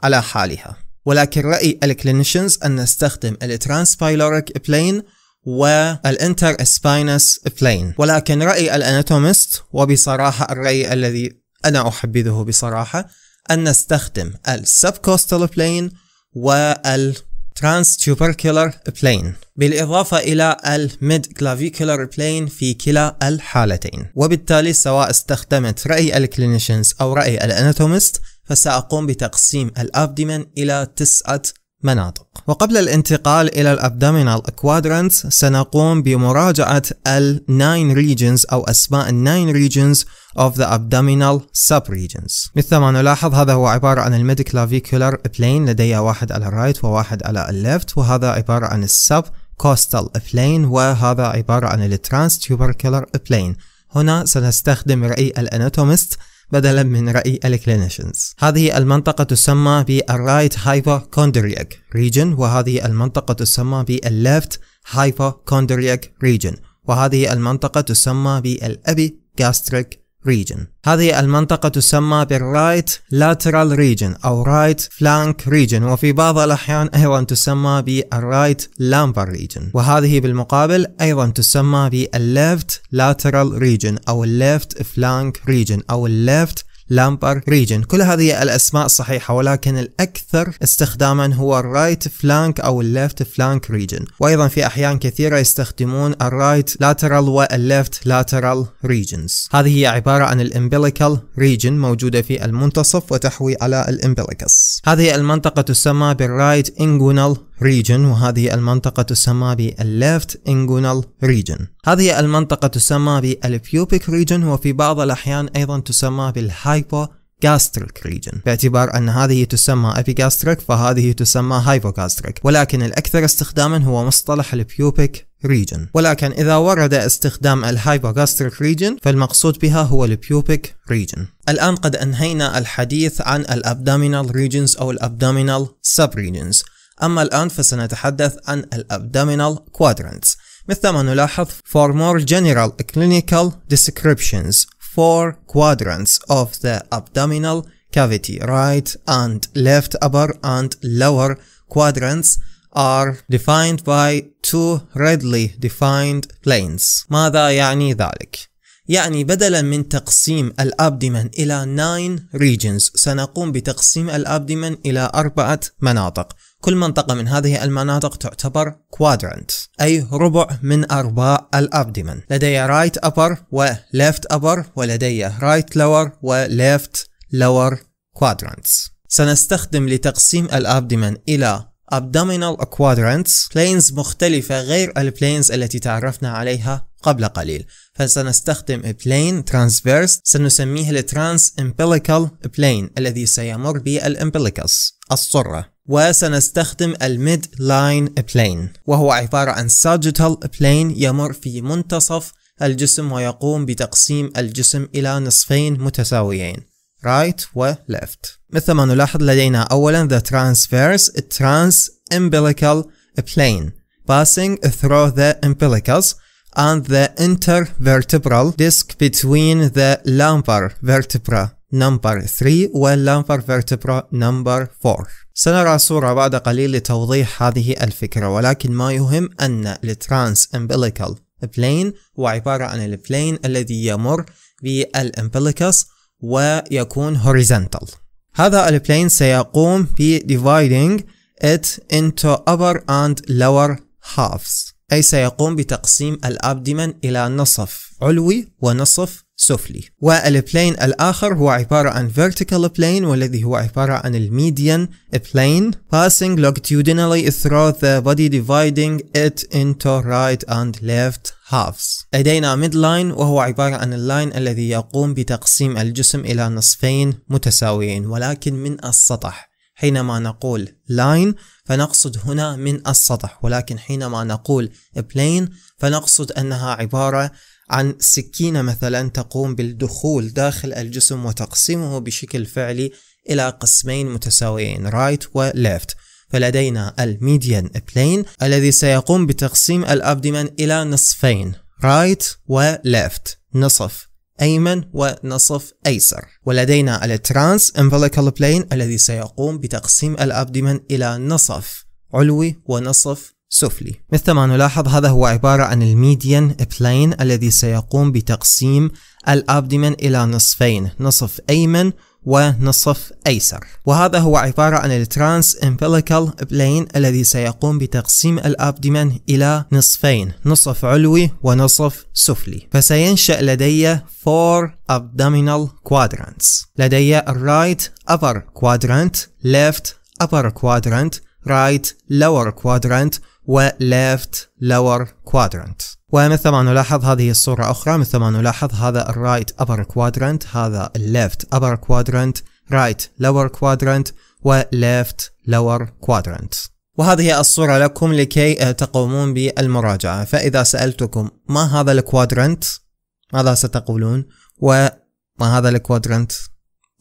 على حالها ولكن رأي الكلينيشنز أن نستخدم الترانسبايلوريك بلين والانتر سباينس بلين ولكن رأي الاناتومست وبصراحة الرأي الذي أنا أحبذه بصراحة أن نستخدم السبكوستال بلين والـ ترانس تيوبركيولر بلين بالإضافة إلى الميد كلافيكولر بلين في كلا الحالتين وبالتالي سواء استخدمت رأي الكلينيشنز أو رأي الأناتومست فسأقوم بتقسيم الأبديمن إلى تسعة مناطق وقبل الانتقال إلى الأبدومينال كوادرانتس سنقوم بمراجعة ال 9 regions أو أسماء ال 9 regions of the abdominal subregions مثل ما نلاحظ هذا هو عبارة عن الميد كلافيكولار بلين لدي واحد على الرايت وواحد على الليفت وهذا عبارة عن السب كوستال بلين وهذا عبارة عن الترانس تيوبركلر بلين هنا سنستخدم رأي الاناتومست بدلا من رأي الكلينيشنز هذه المنطقة تسمى بالرايت هايبوكوندرياك ريجن وهذه المنطقة تسمى بالليفت هايبوكوندرياك ريجن وهذه المنطقة تسمى بالأبي جاستريك region هذه المنطقة تسمى بالرايت لاترال ريجن أو رايت فلانك ريجن وفي بعض الأحيان أيضا تسمى بالرايت لامبر ريجن وهذه بالمقابل أيضا تسمى بالليفت لاترال ريجن أو الليفت فلانك ريجن أو الليفت لامبر ريجن كل هذه الأسماء صحيحة ولكن الأكثر استخداما هو الرايت فلانك أو الليفت فلانك ريجن وأيضا في أحيان كثيرة يستخدمون الرايت لاترال والليفت لاترال ريجنز هذه هي عبارة عن الامبليكال ريجن موجودة في المنتصف وتحوي على الامبليكس هذه المنطقة تسمى بالرايت انجونال ريجن وهذه المنطقة تسمى بالليفت انجونال ريجن هذه المنطقة تسمى بالبيوبيك ريجن وفي بعض الأحيان أيضا تسمى بالهايبو جاستريك ريجن باعتبار أن هذه تسمى epigastric فهذه تسمى hypogastric ولكن الأكثر استخداما هو مصطلح البيوبيك ريجن ولكن إذا ورد استخدام الهايبوغاستريك ريجن فالمقصود بها هو البيوبيك ريجن الآن قد أنهينا الحديث عن الأبدومينال ريجنز أو الأبدومينال سب ريجنز أما الآن فسنتحدث عن الأبدامينال كوادرانتس مثل ما نلاحظ for more general clinical descriptions four quadrants of the abdominal cavity right and left upper and lower quadrants are defined by two readily defined planes ماذا يعني ذلك؟ يعني بدلا من تقسيم الأبدمن إلى 9 regions سنقوم بتقسيم الأبدمن إلى أربعة مناطق كل منطقة من هذه المناطق تعتبر quadrant أي ربع من أرباع الأبدمن لدي right upper و left upper ولدي right lower و left lower quadrants سنستخدم لتقسيم الأبدمن إلى abdominal quadrants planes مختلفة غير planes التي تعرفنا عليها قبل قليل فسنستخدم plane transverse سنسميه trans umbilical plane الذي سيمر بالumbilicus الصرة وسنستخدم الميد لاين بلين وهو عبارة عن ساجيتال بلين يمر في منتصف الجسم ويقوم بتقسيم الجسم إلى نصفين متساويين right و left مثل ما نلاحظ لدينا أولا the transverse trans umbilical plane passing through the umbilicus and the intervertebral disc between the lumbar vertebra نمبر 3 واللانفر فيرتبرا نمبر 4 سنرى صورة بعد قليل لتوضيح هذه الفكرة ولكن ما يهم أن الترانس umbilical بلين هو عبارة عن البلين الذي يمر بالامبليكس ويكون هوريزنتال هذا البلين سيقوم ب dividing it into upper and lower halves أي سيقوم بتقسيم الأبدمن إلى نصف علوي ونصف سفلي والبلين الآخر هو عبارة عن vertical plane والذي هو عبارة عن الميديان plane passing longitudinally through the body dividing it into right and left halves لدينا midline وهو عبارة عن اللاين الذي يقوم بتقسيم الجسم إلى نصفين متساويين ولكن من السطح حينما نقول line فنقصد هنا من السطح ولكن حينما نقول plane فنقصد أنها عبارة عن سكينة مثلا تقوم بالدخول داخل الجسم وتقسيمه بشكل فعلي إلى قسمين متساويين رايت وليفت فلدينا الميديان بلين الذي سيقوم بتقسيم الأبدمن إلى نصفين رايت وليفت نصف أيمن ونصف أيسر ولدينا الترانس umbilical بلين الذي سيقوم بتقسيم الأبدمن إلى نصف علوي ونصف سفلي مثل ما نلاحظ هذا هو عبارة عن الميديان بلين الذي سيقوم بتقسيم الأبدمن إلى نصفين نصف أيمن ونصف أيسر وهذا هو عبارة عن الترانس امبيليكال بلين الذي سيقوم بتقسيم الأبدمن إلى نصفين نصف علوي ونصف سفلي فسينشأ لدي فور abdominal quadrants لدي الرايت upper quadrant left upper quadrant right lower quadrant وليفت lower quadrant ومثل ما نلاحظ هذه الصورة أخرى مثل ما نلاحظ هذا الرايت upper quadrant هذا الليفت upper quadrant right lower quadrant وليفت lower quadrant وهذه الصورة لكم لكي تقومون بالمراجعة فإذا سألتكم ما هذا الكوادرنت ماذا ستقولون وما هذا الكوادرنت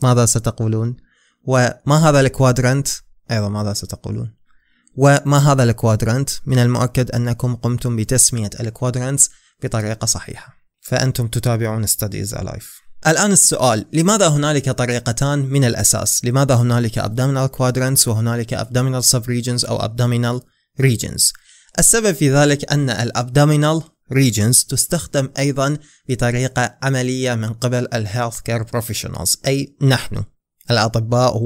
ماذا ستقولون وما هذا الكوادرنت أيضا ماذا ستقولون وما هذا الكوادرانت من المؤكد أنكم قمتم بتسمية الكوادرانتس بطريقة صحيحة فأنتم تتابعون Studies Alive الآن السؤال لماذا هنالك طريقتان من الأساس لماذا هنالك abdominal quadrants وهنالك abdominal subregions أو abdominal regions السبب في ذلك أن الابدومينال regions تستخدم أيضا بطريقة عملية من قبل الهيلث كير بروفيشنالز أي نحن الأطباء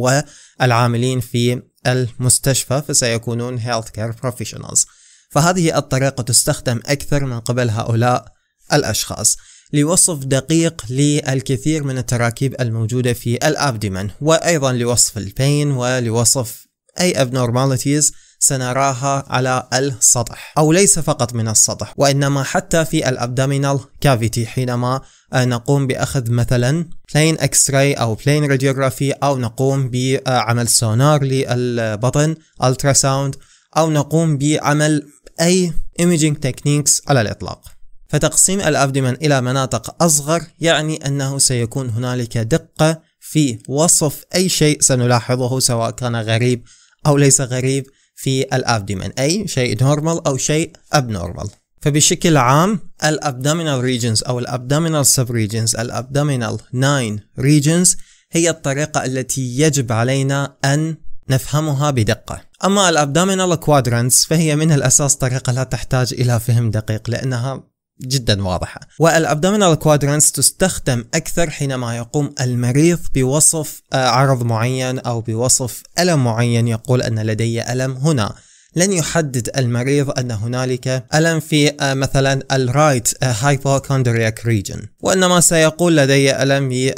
والعاملين في المستشفى فسيكونون هيلث كير professionals فهذه الطريقة تستخدم أكثر من قبل هؤلاء الأشخاص لوصف دقيق للكثير من التراكيب الموجودة في الأبدمن وأيضا لوصف البين ولوصف أي abnormalities سنراها على السطح أو ليس فقط من السطح وإنما حتى في الأبدومينال كافيتي حينما نقوم بأخذ مثلا بلين اكس راي أو بلين راديوغرافي أو نقوم بعمل سونار للبطن الترا ساوند أو نقوم بعمل أي imaging تكنيكس على الإطلاق فتقسيم الأبدمن إلى مناطق أصغر يعني أنه سيكون هنالك دقة في وصف أي شيء سنلاحظه سواء كان غريب أو ليس غريب في الابدمن اي شيء نورمال او شيء ابنورمال فبشكل عام الابدومينال ريجنز او الابدومينال سب ريجنز الابدومينال 9 ريجنز هي الطريقة التي يجب علينا ان نفهمها بدقة أما الأبدامينال كوادرانتس فهي من الأساس طريقة لا تحتاج إلى فهم دقيق لأنها جدا واضحة والابدومينال كوادرانس تستخدم أكثر حينما يقوم المريض بوصف آه، عرض معين أو بوصف ألم معين يقول أن لدي ألم هنا لن يحدد المريض أن هنالك ألم في آه، مثلا الرايت هايبوكوندرياك ريجن وإنما سيقول لدي ألم في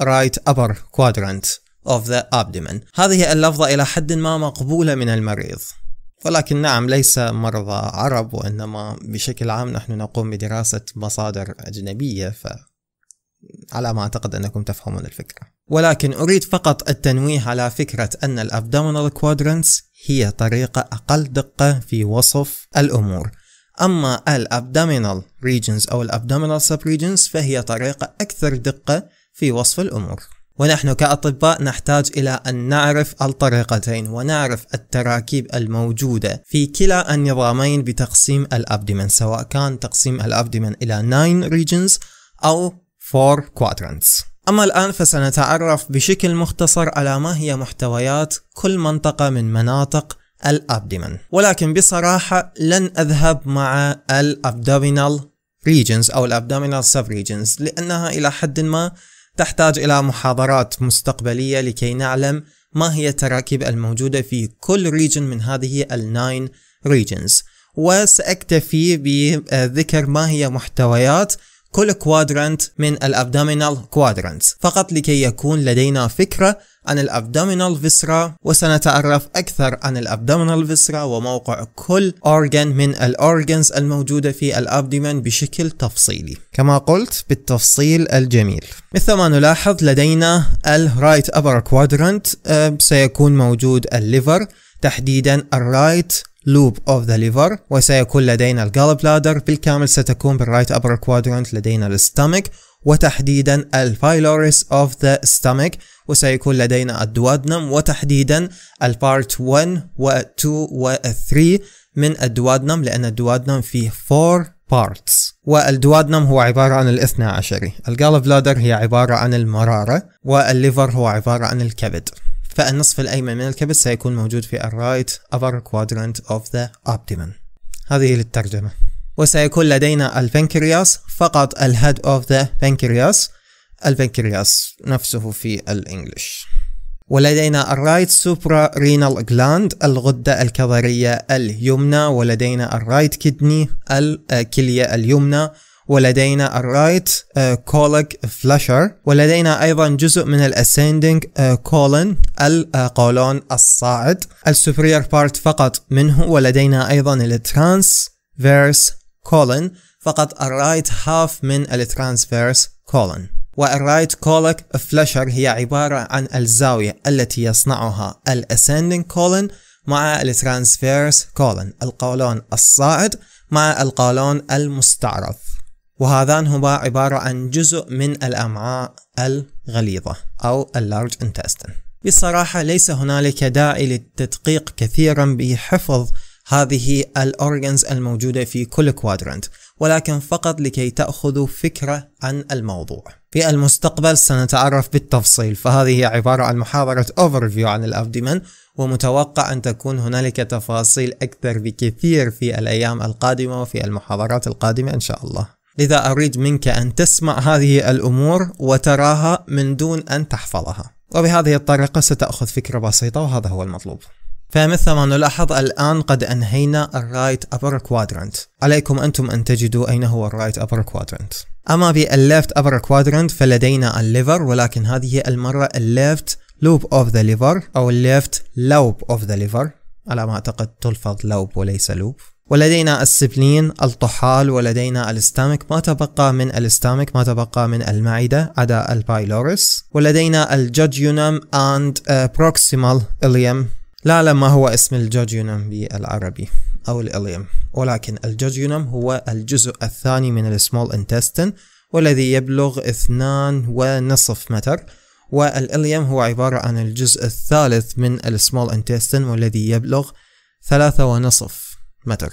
الرايت أبر كوادرانت of the abdomen هذه اللفظة إلى حد ما مقبولة من المريض ولكن نعم ليس مرضى عرب وإنما بشكل عام نحن نقوم بدراسة مصادر أجنبية ف على ما أعتقد أنكم تفهمون الفكرة ولكن أريد فقط التنويه على فكرة أن الأبدومينال كوادرنس هي طريقة أقل دقة في وصف الأمور أما الأبدومينال ريجنز أو الأبدومينال سب ريجنز فهي طريقة أكثر دقة في وصف الأمور ونحن كأطباء نحتاج إلى أن نعرف الطريقتين ونعرف التراكيب الموجودة في كلا النظامين بتقسيم الأبدمن سواء كان تقسيم الأبدمن إلى 9 regions أو 4 quadrants أما الآن فسنتعرف بشكل مختصر على ما هي محتويات كل منطقة من مناطق الأبدمن ولكن بصراحة لن أذهب مع الأبدومينال regions أو الأبدومينال sub regions لأنها إلى حد ما تحتاج إلى محاضرات مستقبلية لكي نعلم ما هي التراكيب الموجودة في كل ريجن من هذه الناين ريجنز وسأكتفي بذكر ما هي محتويات كل كوادرانت من الابدومينال كوادرانت فقط لكي يكون لدينا فكرة عن الابدومينال فيسرا وسنتعرف أكثر عن الابدومينال فيسرا وموقع كل أورجن من الأورجنز الموجودة في الابدومن بشكل تفصيلي كما قلت بالتفصيل الجميل مثل ما نلاحظ لدينا الرايت أبر كوادرانت سيكون موجود الليفر تحديدا الرايت لوب اوف ذا ليفر وسيكون لدينا الجال لادر بالكامل ستكون بالرايت ابر كوادرانت لدينا الستمك وتحديدا الفايلوريس اوف ذا stomach وسيكون لدينا الدوادنم وتحديدا البارت 1 و2 و3 من الدوادنم لأن الدوادنم فيه 4 parts والدوادنم هو عبارة عن الاثنى عشري القالب بلادر هي عبارة عن المرارة والليفر هو عبارة عن الكبد فالنصف الأيمن من الكبد سيكون موجود في الرايت upper quadrant of the abdomen هذه للترجمة وسيكون لدينا البنكرياس فقط الهيد اوف ذا بنكرياس البنكرياس نفسه في الانجليش ولدينا الرايت سوبرا رينال جلاند الغدة الكظرية اليمنى ولدينا الرايت كدني الكلية اليمنى ولدينا الرايت كولك فلاشر ولدينا ايضا جزء من الاسندنج كولن القولون الصاعد السوبرير بارت فقط منه ولدينا ايضا الترانس فيرس colon فقط الرايت هاف من الترانسفيرس colon والرايت كولك فلشر هي عبارة عن الزاوية التي يصنعها الاسندنج colon مع الترانسفيرس colon القولون الصاعد مع القولون المستعرض وهذان هما عبارة عن جزء من الأمعاء الغليظة أو اللارج intestine بصراحة ليس هنالك داعي للتدقيق كثيرا بحفظ هذه الأورجنز الموجودة في كل كوادرنت ولكن فقط لكي تأخذوا فكرة عن الموضوع في المستقبل سنتعرف بالتفصيل فهذه هي عبارة عن محاضرة overview عن الأبدمن ومتوقع أن تكون هنالك تفاصيل أكثر بكثير في الأيام القادمة وفي المحاضرات القادمة إن شاء الله لذا أريد منك أن تسمع هذه الأمور وتراها من دون أن تحفظها وبهذه الطريقة ستأخذ فكرة بسيطة وهذا هو المطلوب فمثل ما نلاحظ الآن قد أنهينا الرايت أبر كوادرنت عليكم أنتم أن تجدوا أين هو الرايت أبر كوادرنت أما بالليفت أبر كوادرنت فلدينا الليفر ولكن هذه المرة الليفت لوب أوف ذا ليفر أو الليفت لوب أوف ذا ليفر على ما أعتقد تلفظ لوب وليس لوب ولدينا السبلين الطحال ولدينا الاستامك ما تبقى من الاستامك ما تبقى من المعدة عدا البايلورس ولدينا الججيونم and uh, proximal ileum لا لا ما هو اسم الجوجيونم بالعربي أو الإليم ولكن الجوجيونم هو الجزء الثاني من السمول انتستين والذي يبلغ اثنان ونصف متر والإليم هو عبارة عن الجزء الثالث من السمول انتستين والذي يبلغ ثلاثة ونصف متر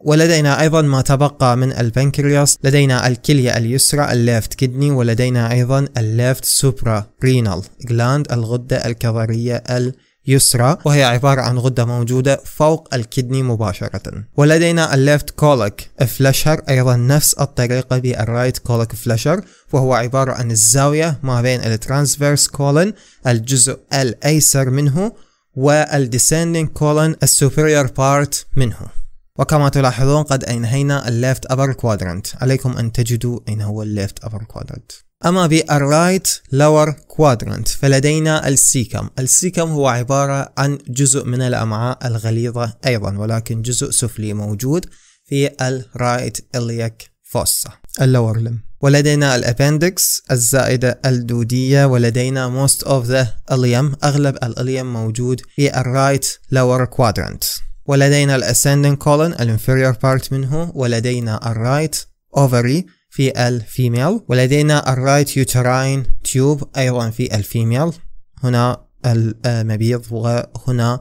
ولدينا أيضا ما تبقى من البنكرياس لدينا الكلية اليسرى الليفت كدني ولدينا أيضا الليفت سوبرا رينال جلاند الغدة الكظرية ال يسرى وهي عبارة عن غدة موجودة فوق الكدني مباشرة ولدينا الليفت كولك فلاشر أيضا نفس الطريقة بالرايت كولك فلاشر وهو عبارة عن الزاوية ما بين الترانسفيرس كولن الجزء الأيسر منه والديسندنج كولن السوبريور بارت منه وكما تلاحظون قد انهينا الليفت ابر كوادرنت عليكم ان تجدوا اين هو الليفت ابر كوادرنت أما الرايت لور كوادرنت فلدينا السيكم السيكم هو عبارة عن جزء من الأمعاء الغليظة أيضا ولكن جزء سفلي موجود في الرايت إليك فوسا اللور لم ولدينا الابندكس الزائدة الدودية ولدينا most of the ilium أغلب الإليم موجود في الرايت lower quadrant ولدينا الاسندنج colon الانفيريور بارت منه ولدينا الرايت ovary في الفيميل ولدينا الرايت يوتراين تيوب أيضا في الفيميل هنا المبيض وهنا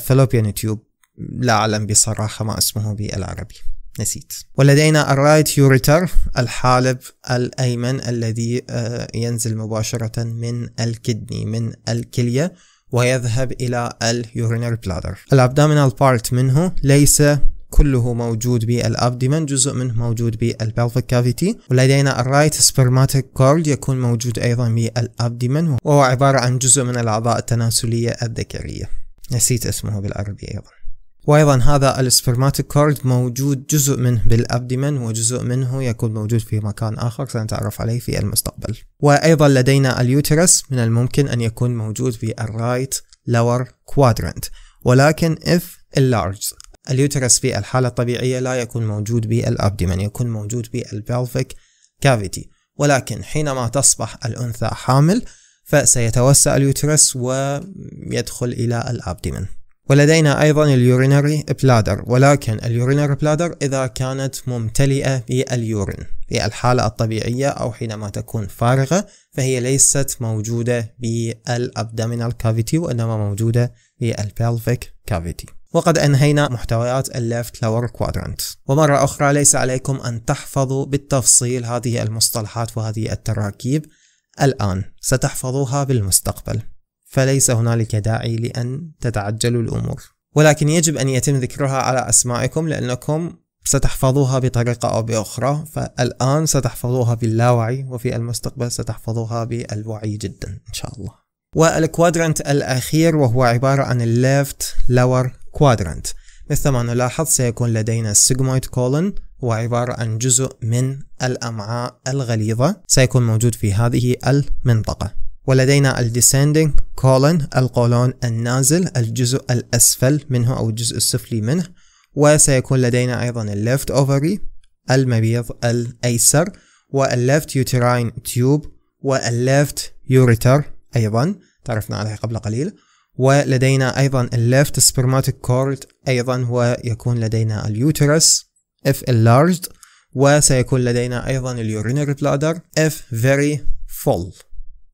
فالوبيان آه، تيوب لا أعلم بصراحة ما اسمه بالعربي نسيت ولدينا الرايت يوريتر الحالب الأيمن الذي آه، ينزل مباشرة من الكدني من الكلية ويذهب إلى اليورينر بلادر الابدومينال بارت منه ليس كله موجود بالابدمن جزء منه موجود بالبلفيك كافيتي ولدينا الرايت سبرماتيك كورد يكون موجود ايضا بالابدمن وهو عبارة عن جزء من الاعضاء التناسلية الذكرية نسيت اسمه بالعربي ايضا وايضا هذا السبرماتيك كورد موجود جزء منه بالابدمن وجزء منه يكون موجود في مكان اخر سنتعرف عليه في المستقبل وايضا لدينا اليوترس من الممكن ان يكون موجود في الرايت لور كوادرنت ولكن if enlarged اليوترس في الحالة الطبيعية لا يكون موجود بالأبدمن يكون موجود بالبلفيك كافيتي ولكن حينما تصبح الأنثى حامل فسيتوسع اليوترس ويدخل إلى الأبدمن ولدينا أيضا اليورينري بلادر ولكن اليورينري بلادر إذا كانت ممتلئة باليورين في الحالة الطبيعية أو حينما تكون فارغة فهي ليست موجودة بالأبدمنال كافيتي وإنما موجودة بالبلفيك كافيتي وقد أنهينا محتويات الليفت لور كوادرانت ومرة أخرى ليس عليكم أن تحفظوا بالتفصيل هذه المصطلحات وهذه التراكيب الآن ستحفظوها بالمستقبل فليس هنالك داعي لأن تتعجلوا الأمور ولكن يجب أن يتم ذكرها على أسمائكم لأنكم ستحفظوها بطريقة أو بأخرى فالآن ستحفظوها باللاوعي وفي المستقبل ستحفظوها بالوعي جدا إن شاء الله والكوادرانت الأخير وهو عبارة عن الليفت لور كوادرانت مثل ما نلاحظ سيكون لدينا السيجمويد كولون هو عبارة عن جزء من الأمعاء الغليظة سيكون موجود في هذه المنطقة ولدينا الديسندنج كولون القولون النازل الجزء الأسفل منه أو الجزء السفلي منه وسيكون لدينا أيضا الليفت أوفري المبيض الأيسر والليفت يوتراين تيوب والليفت يوريتر أيضا تعرفنا عليه قبل قليل ولدينا أيضا اللفت سبرماتيك كورد أيضا ويكون لدينا اليوترس if enlarged وسيكون لدينا أيضا urinary بلادر if very full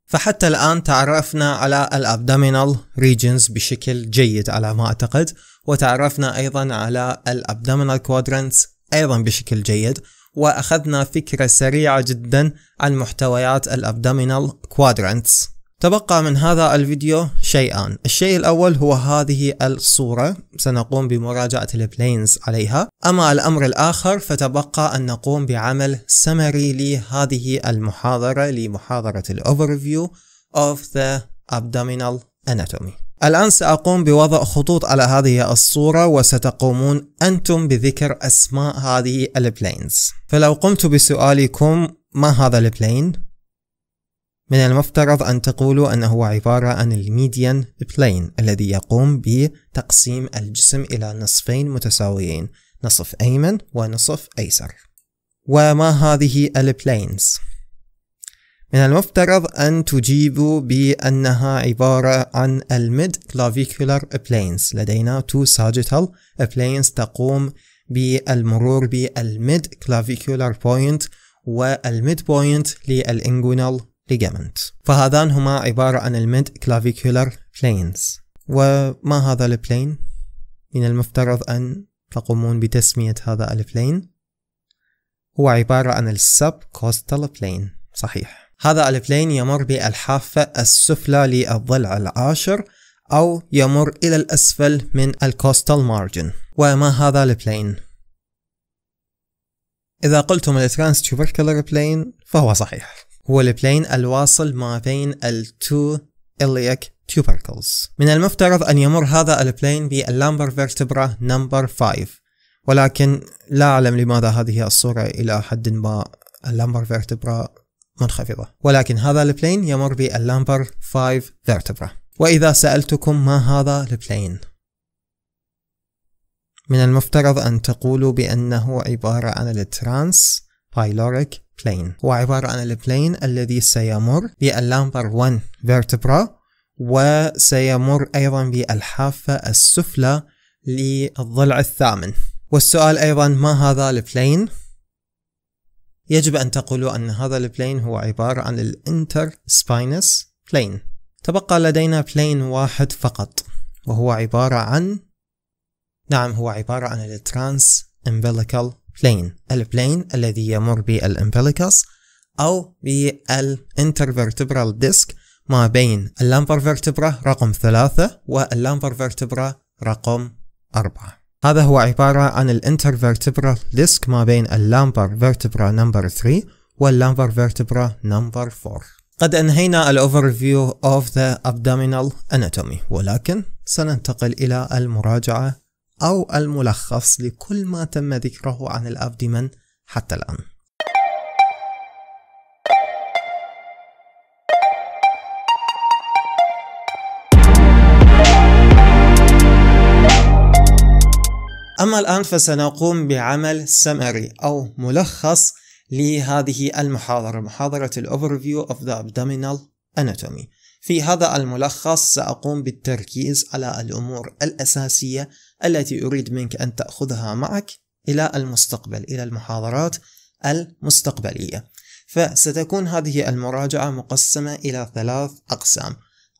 فحتى الآن تعرفنا على الأبدامينال ريجنز بشكل جيد على ما أعتقد وتعرفنا أيضا على الأبدامينال كوادرنتس أيضا بشكل جيد وأخذنا فكرة سريعة جدا عن محتويات الأبدامينال كوادرنتس تبقى من هذا الفيديو شيئان الشيء الأول هو هذه الصورة سنقوم بمراجعة البلينز عليها أما الأمر الآخر فتبقى أن نقوم بعمل سمري لهذه المحاضرة لمحاضرة الأوفرفيو of the abdominal anatomy الآن سأقوم بوضع خطوط على هذه الصورة وستقومون أنتم بذكر أسماء هذه البلينز فلو قمت بسؤالكم ما هذا البلين؟ من المفترض أن تقولوا أنه عبارة عن الميديان بلين الذي يقوم بتقسيم الجسم إلى نصفين متساويين نصف أيمن ونصف أيسر وما هذه البلينز؟ من المفترض أن تجيبوا بأنها عبارة عن الميد كلافيكولار بلينز لدينا تو ساجيتال بلينز تقوم بالمرور بالميد كلافيكولار بوينت والميد بوينت للانجونال ليجامنت فهذان هما عبارة عن الميد clavicular بلينز وما هذا البلين؟ من المفترض أن تقومون بتسمية هذا البلين هو عبارة عن السب كوستال بلين صحيح هذا البلين يمر بالحافة السفلى للضلع العاشر أو يمر إلى الأسفل من الكوستال مارجن وما هذا البلين؟ إذا قلتم الترانس تيوبركلر بلين فهو صحيح هو البلين الواصل ما بين التو iliac تيوبركلز من المفترض أن يمر هذا البلين باللامبر فيرتبرا نمبر 5 ولكن لا أعلم لماذا هذه الصورة إلى حد ما اللامبر فيرتبرا منخفضة ولكن هذا البلين يمر باللامبر 5 فيرتبرا وإذا سألتكم ما هذا البلين من المفترض أن تقولوا بأنه عبارة عن الترانس بايلوريك plane هو عبارة عن البلين الذي سيمر باللامبر 1 فيرتبرا وسيمر أيضا بالحافة السفلى للضلع الثامن والسؤال أيضا ما هذا البلين؟ يجب أن تقولوا أن هذا البلين هو عبارة عن الانتر سباينس بلين تبقى لدينا بلين واحد فقط وهو عبارة عن نعم هو عبارة عن الترانس امبيليكال بلين البلين الذي يمر بالإمبليكس أو بالانترفرتبرال ديسك ما بين اللامبر فيرتبرا رقم ثلاثة واللامبر فيرتبرا رقم أربعة هذا هو عبارة عن الانترفرتبرال ديسك ما بين اللامبر فيرتبرا نمبر 3 واللامبر فيرتبرا نمبر 4 قد أنهينا الأوفرفيو اوف ذا ابدومينال اناتومي ولكن سننتقل إلى المراجعة أو الملخص لكل ما تم ذكره عن الأبدمن حتى الآن أما الآن فسنقوم بعمل سمري أو ملخص لهذه المحاضرة محاضرة الأوفرفيو أوف ذا أبدمينال أناتومي. في هذا الملخص سأقوم بالتركيز على الأمور الأساسية التي أريد منك أن تأخذها معك إلى المستقبل إلى المحاضرات المستقبلية فستكون هذه المراجعة مقسمة إلى ثلاث أقسام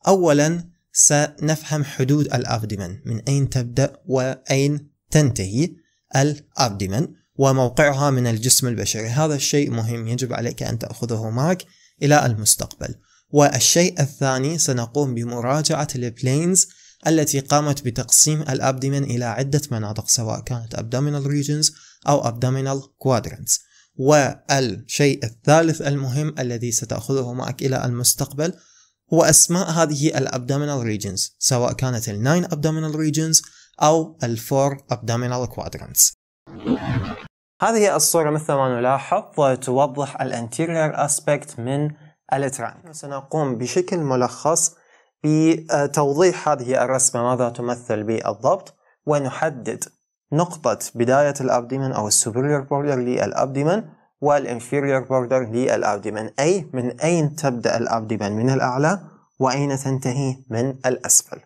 أولا سنفهم حدود الأبدمن من أين تبدأ وأين تنتهي الأبدمن وموقعها من الجسم البشري هذا الشيء مهم يجب عليك أن تأخذه معك إلى المستقبل والشيء الثاني سنقوم بمراجعة البلينز التي قامت بتقسيم الأبدمن إلى عدة مناطق سواء كانت abdominal regions أو abdominal quadrants والشيء الثالث المهم الذي ستأخذه معك إلى المستقبل هو أسماء هذه الابدمنال ريجنز سواء كانت 9 أبدومينال ريجنز أو 4 أبدومينال كوادرانتس هذه الصورة مثل ما نلاحظ توضح الأنتيريور أسبكت من الاترانك سنقوم بشكل ملخص بتوضيح هذه الرسمة ماذا تمثل بالضبط ونحدد نقطة بداية الأبديمن أو السوبريور بوردر للأبديمن والإنفيريور بوردر للأبديمن أي من أين تبدأ الأبديمن من الأعلى وأين تنتهي من الأسفل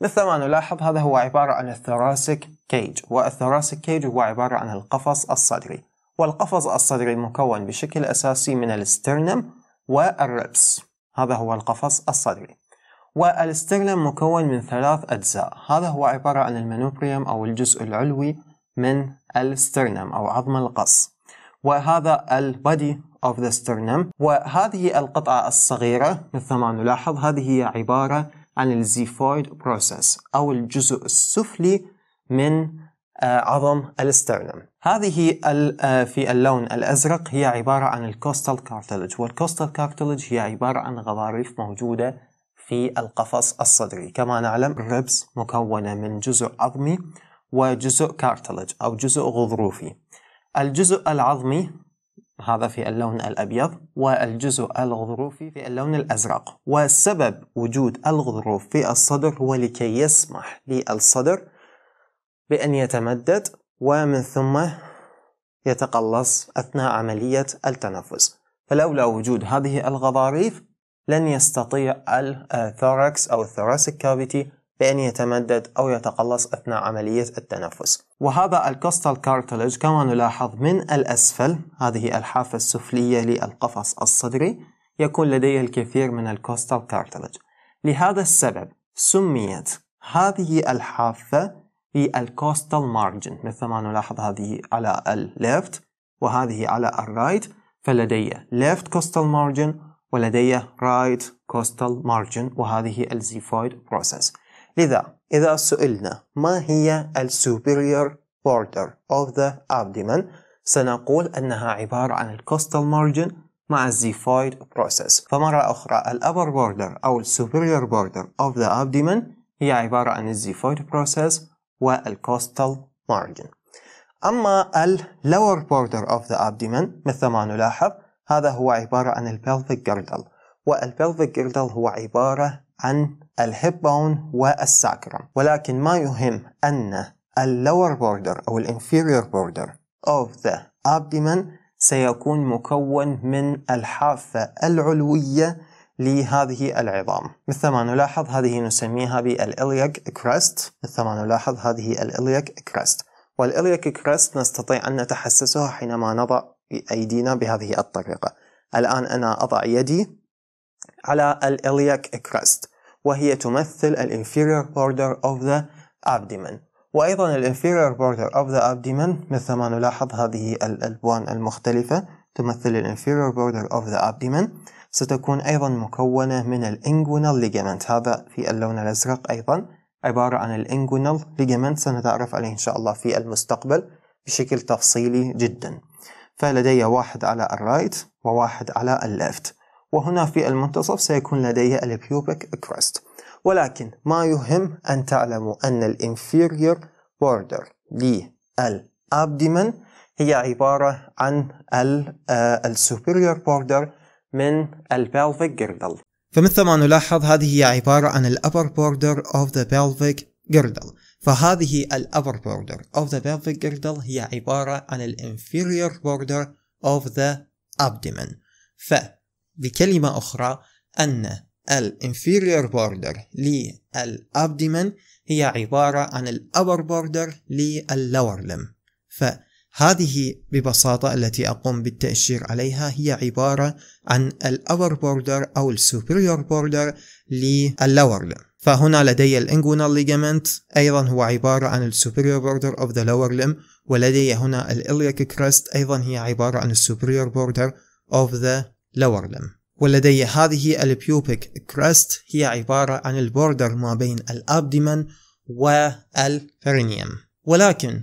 مثل ما نلاحظ هذا هو عبارة عن الثراسك كيج والثراسك كيج هو عبارة عن القفص الصدري والقفص الصدري مكون بشكل أساسي من الاسترنم والربس هذا هو القفص الصدري والسترنم مكون من ثلاث أجزاء هذا هو عبارة عن المنوبريوم أو الجزء العلوي من السترنم أو عظم القص وهذا البادي of the sternum وهذه القطعة الصغيرة مثل ما نلاحظ هذه هي عبارة عن الزيفويد بروسس أو الجزء السفلي من آه، عظم السترنم هذه آه، في اللون الأزرق هي عبارة عن الكوستال كارتلج والكوستال كارتلج هي عبارة عن غضاريف موجودة في القفص الصدري كما نعلم الربس مكونة من جزء عظمي وجزء كارتلج أو جزء غضروفي الجزء العظمي هذا في اللون الأبيض والجزء الغضروفي في اللون الأزرق والسبب وجود الغضروف في الصدر هو لكي يسمح للصدر بأن يتمدد ومن ثم يتقلص أثناء عملية التنفس فلولا وجود هذه الغضاريف لن يستطيع الثوركس أو الثوراسيك كافيتي بأن يتمدد أو يتقلص أثناء عملية التنفس وهذا الكوستال كارتلج كما نلاحظ من الأسفل هذه الحافة السفلية للقفص الصدري يكون لديه الكثير من الكوستال كارتلج لهذا السبب سميت هذه الحافة في الكوستال مارجن مثل ما نلاحظ هذه على الليفت وهذه على الرايت فلدي left coastal margin ولدي right coastal margin وهذه الزيفويد process لذا إذا سئلنا ما هي ال superior border of the abdomen سنقول أنها عبارة عن الكوستال مارجن margin مع الزيفويد process فمرة أخرى الأبر بوردر border أو ال superior border of the abdomen هي عبارة عن الزيفويد process والكوستال مارجن أما ال lower border of the abdomen مثل ما نلاحظ هذا هو عبارة عن البلفيك جردل والبلفيك جردل هو عبارة عن الهيب بون والساكرم ولكن ما يهم أن اللور بوردر أو الانفيريور بوردر of the abdomen سيكون مكون من الحافة العلوية لهذه العظام مثل ما نلاحظ هذه نسميها بالإليك كريست مثل ما نلاحظ هذه الإليك كريست والإليك كريست نستطيع أن نتحسسها حينما نضع أيدينا بهذه الطريقة الآن أنا أضع يدي على الإليك كريست وهي تمثل الانفيرير inferior border of the abdomen وأيضا الانفيرير inferior border of the abdomen مثل ما نلاحظ هذه الألوان المختلفة تمثل الانفيرير inferior border of the abdomen ستكون أيضا مكونة من الإنجونال ليجامنت هذا في اللون الأزرق أيضا عبارة عن الإنجونال ليجامنت سنتعرف عليه إن شاء الله في المستقبل بشكل تفصيلي جدا فلدي واحد على الرايت وواحد على الليفت وهنا في المنتصف سيكون لدي البيوبك كريست ولكن ما يهم أن تعلموا أن الانفيريور بوردر للأبدمن هي عبارة عن آه، السوبريور بوردر من البلفيك جردل فمثل ما نلاحظ هذه هي عبارة عن الأبر بوردر of the pelvic girdle فهذه الأبر بوردر of the pelvic girdle هي عبارة عن الانفيريور بوردر of the abdomen فبكلمة أخرى أن الانفيريور بوردر للأبدمن هي عبارة عن الأبر بوردر للور لم فهذه ببساطة التي أقوم بالتأشير عليها هي عبارة عن الأور بوردر أو السوبريور بوردر للور لم فهنا لدي الانجونال ليجامنت أيضا هو عبارة عن السوبريور بوردر أوف ذا لور لمب ولدي هنا الإليك كريست أيضا هي عبارة عن السوبريور بوردر أوف ذا لور لمب ولدي هذه البيوبيك كريست هي عبارة عن البوردر ما بين الأبدمن والفرينيوم ولكن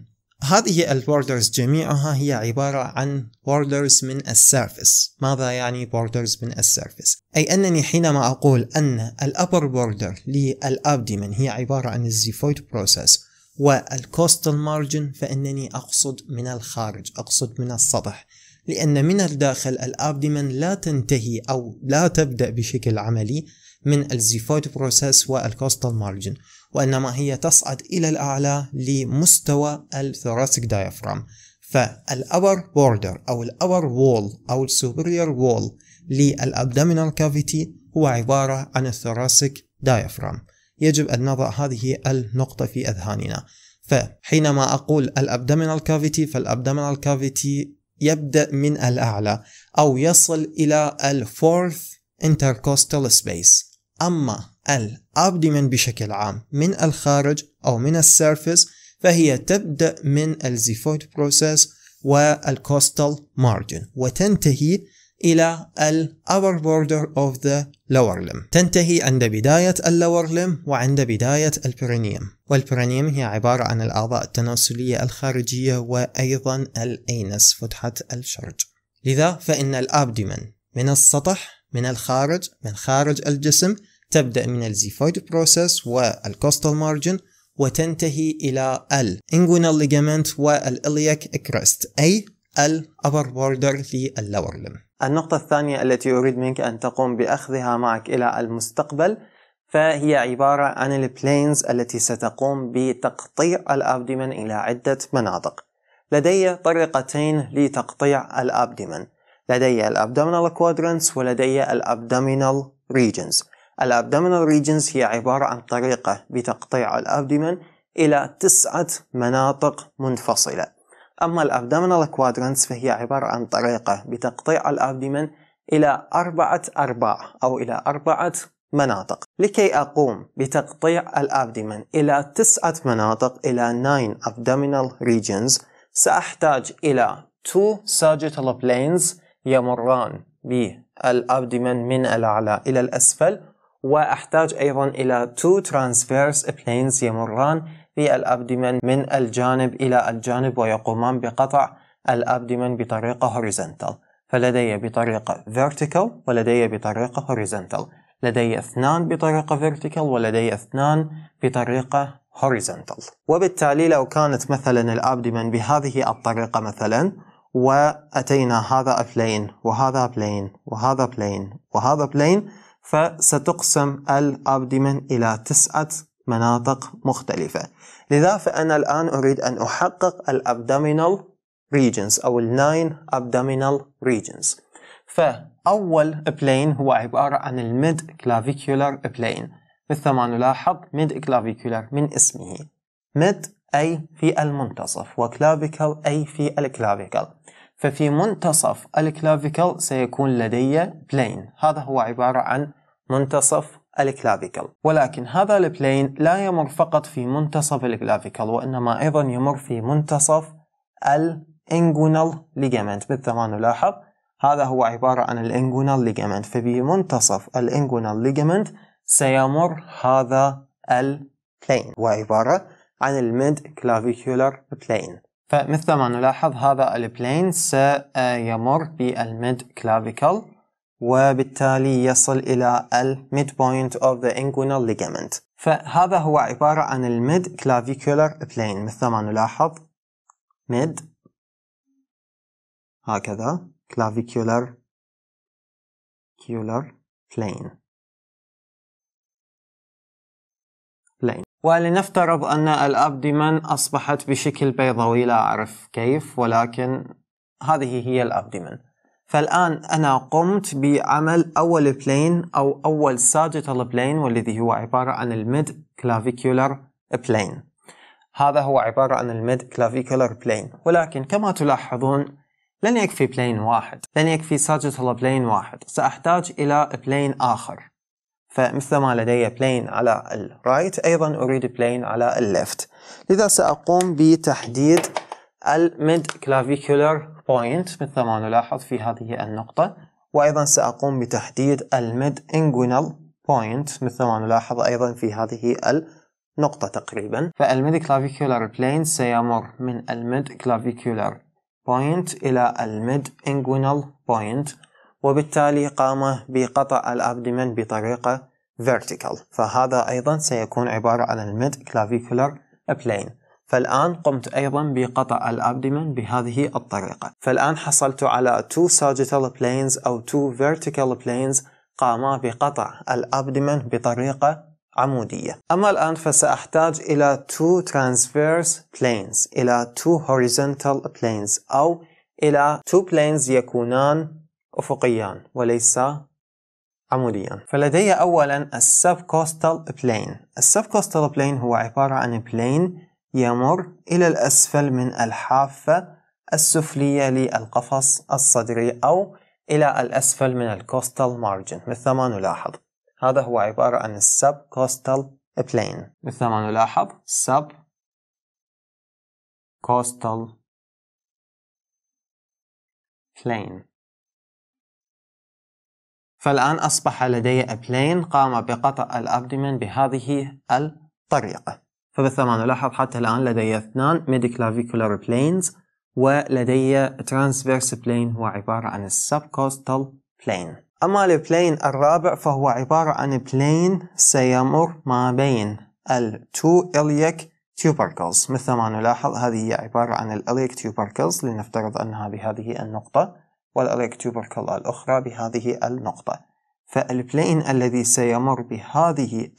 هذه البوردرز جميعها هي عبارة عن بوردرز من السيرفس ماذا يعني بوردرز من السيرفس؟ أي أنني حينما أقول أن الأبر بوردر للأبديمن هي عبارة عن الزيفويد بروسيس والكوستال مارجن فإنني أقصد من الخارج أقصد من السطح لأن من الداخل الأبديمن لا تنتهي أو لا تبدأ بشكل عملي من الزيفويد بروسيس والكوستال مارجن وإنما هي تصعد إلى الأعلى لمستوى الثوراسيك دايفرام فالأبر بوردر أو الأبر وول أو السوبرير وول للأبدامينال كافيتي هو عبارة عن الثوراسيك دايفرام يجب أن نضع هذه النقطة في أذهاننا فحينما أقول الأبدامينال كافيتي فالأبدامينال كافيتي يبدأ من الأعلى أو يصل إلى الفورث intercostal space أما الابدمن بشكل عام من الخارج أو من السيرفس فهي تبدأ من الزيفويد بروسيس والكوستال مارجن وتنتهي إلى الابر upper border of the lower limb تنتهي عند بداية اللور لم وعند بداية البرينيوم والبرينيوم هي عبارة عن الأعضاء التناسلية الخارجية وأيضا الأينس فتحة الشرج لذا فإن الأبدمن من السطح من الخارج من خارج الجسم تبدأ من الزيفويد بروسس والكوستال مارجن وتنتهي إلى الانجوينال ليجامنت والإلياك كريست أي الأبر بوردر للور لم النقطة الثانية التي أريد منك أن تقوم بأخذها معك إلى المستقبل فهي عبارة عن البلينز التي ستقوم بتقطيع الأبدمن إلى عدة مناطق لدي طريقتين لتقطيع الأبدمن لدي الأبدومينال كوادرنتس ولدي الأبدومينال ريجنز الابدومينال ريجنز هي عبارة عن طريقة بتقطيع الابدومين إلى تسعة مناطق منفصلة أما الابدومينال كوادرنتس فهي عبارة عن طريقة بتقطيع الابدومين إلى أربعة أرباع أو إلى أربعة مناطق لكي أقوم بتقطيع الأبدمن إلى تسعة مناطق إلى 9 abdominal regions سأحتاج إلى 2 sagittal planes يمران بالأبدمن من الأعلى إلى الأسفل وأحتاج أيضا إلى two transverse planes يمران في الأبدمن من الجانب إلى الجانب ويقومان بقطع الأبدمن بطريقة horizontal فلدي بطريقة vertical ولدي بطريقة horizontal لدي اثنان بطريقة vertical ولدي اثنان بطريقة horizontal وبالتالي لو كانت مثلا الأبدمن بهذه الطريقة مثلا وأتينا هذا بلين وهذا بلين وهذا بلين وهذا بلين فستقسم الأبدمن إلى تسعة مناطق مختلفة لذا فأنا الآن أريد أن أحقق الأبدومينال regions أو الناين abdominal regions فأول بلين هو عبارة عن الميد كلافيكولار بلين مثل ما نلاحظ ميد كلافيكولار من اسمه ميد أي في المنتصف وكلافيكال أي في الكلافيكال ففي منتصف الكلافيكل سيكون لدي بلين هذا هو عبارة عن منتصف الكلافيكل ولكن هذا البلين لا يمر فقط في منتصف الكلافيكل وإنما أيضا يمر في منتصف الانجونال ليجامنت مثل ما نلاحظ هذا هو عبارة عن الانجونال ليجامنت فبمنتصف الانجونال ليجامنت سيمر هذا البلين وعبارة عن الميد كلافيكولار بلين فمثل ما نلاحظ هذا البلين سيمر بالميد كلافيكل وبالتالي يصل إلى الميد بوينت أوف ذا inguinal ليجامنت فهذا هو عبارة عن الميد كلافيكولر بلين مثل ما نلاحظ ميد هكذا كلافيكولر كيولر بلين ولنفترض أن الأبدمن أصبحت بشكل بيضوي لا أعرف كيف ولكن هذه هي الأبدمن فالآن أنا قمت بعمل أول بلين أو أول ساجيتال بلين والذي هو عبارة عن الميد كلافيكولر بلين هذا هو عبارة عن الميد كلافيكولر بلين ولكن كما تلاحظون لن يكفي بلين واحد لن يكفي ساجيتال بلين واحد سأحتاج إلى بلين آخر فمثل ما لدي بلين على الرايت أيضا أريد بلين على الليفت لذا سأقوم بتحديد الميد كلافيكولار بوينت مثل ما نلاحظ في هذه النقطة وأيضا سأقوم بتحديد الميد انجونال بوينت مثل ما نلاحظ أيضا في هذه النقطة تقريبا فالميد كلافيكولار بلين سيمر من الميد كلافيكولار بوينت إلى الميد انجونال بوينت وبالتالي قام بقطع الأبدمن بطريقة vertical فهذا أيضا سيكون عبارة عن الميد clavicular plane فالآن قمت أيضا بقطع الأبدمن بهذه الطريقة فالآن حصلت على two sagittal planes أو two vertical planes قاما بقطع الأبدمن بطريقة عمودية أما الآن فسأحتاج إلى two transverse planes إلى two horizontal planes أو إلى two planes يكونان أفقيان وليس عموديا فلدي أولا كوستال بلين كوستال بلين هو عبارة عن بلين يمر إلى الأسفل من الحافة السفلية للقفص الصدري أو إلى الأسفل من الكوستال مارجن مثل ما نلاحظ هذا هو عبارة عن السب كوستال بلين مثل ما نلاحظ سب كوستال بلين فالآن أصبح لدي أبلين قام بقطع الأبدمن بهذه الطريقة فمثل ما نلاحظ حتى الآن لدي اثنان ميديكلافيكولار بلينز ولدي ترانسفيرس بلين هو عبارة عن السبكوستال بلين أما البلين الرابع فهو عبارة عن بلين سيمر ما بين التو إليك تيوبركلز مثل ما نلاحظ هذه هي عبارة عن الإليك تيوبركلز لنفترض أنها بهذه النقطة توبركل الأخرى بهذه النقطة فالبلين الذي سيمر بهذه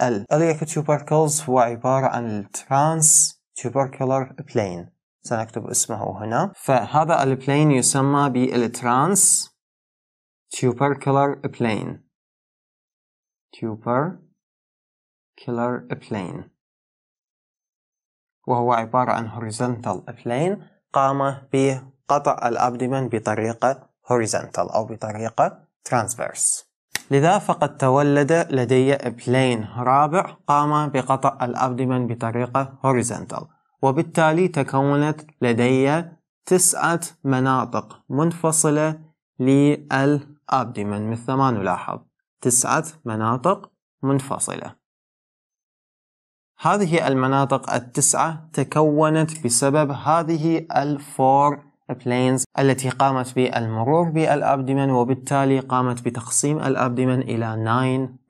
توبركلز هو عبارة عن الترانس tubercular plane سنكتب اسمه هنا فهذا البلين يسمى بالترانس tubercular plane tubercular plane وهو عبارة عن horizontal plane قام بقطع الأبدمن بطريقة horizontal أو بطريقة transverse لذا فقد تولد لدي بلين رابع قام بقطع الأبدمن بطريقة horizontal وبالتالي تكونت لدي تسعة مناطق منفصلة للأبدمن مثل ما نلاحظ تسعة مناطق منفصلة هذه المناطق التسعة تكونت بسبب هذه الفور planes التي قامت بالمرور بالأبدمن وبالتالي قامت بتقسيم الأبدمن إلى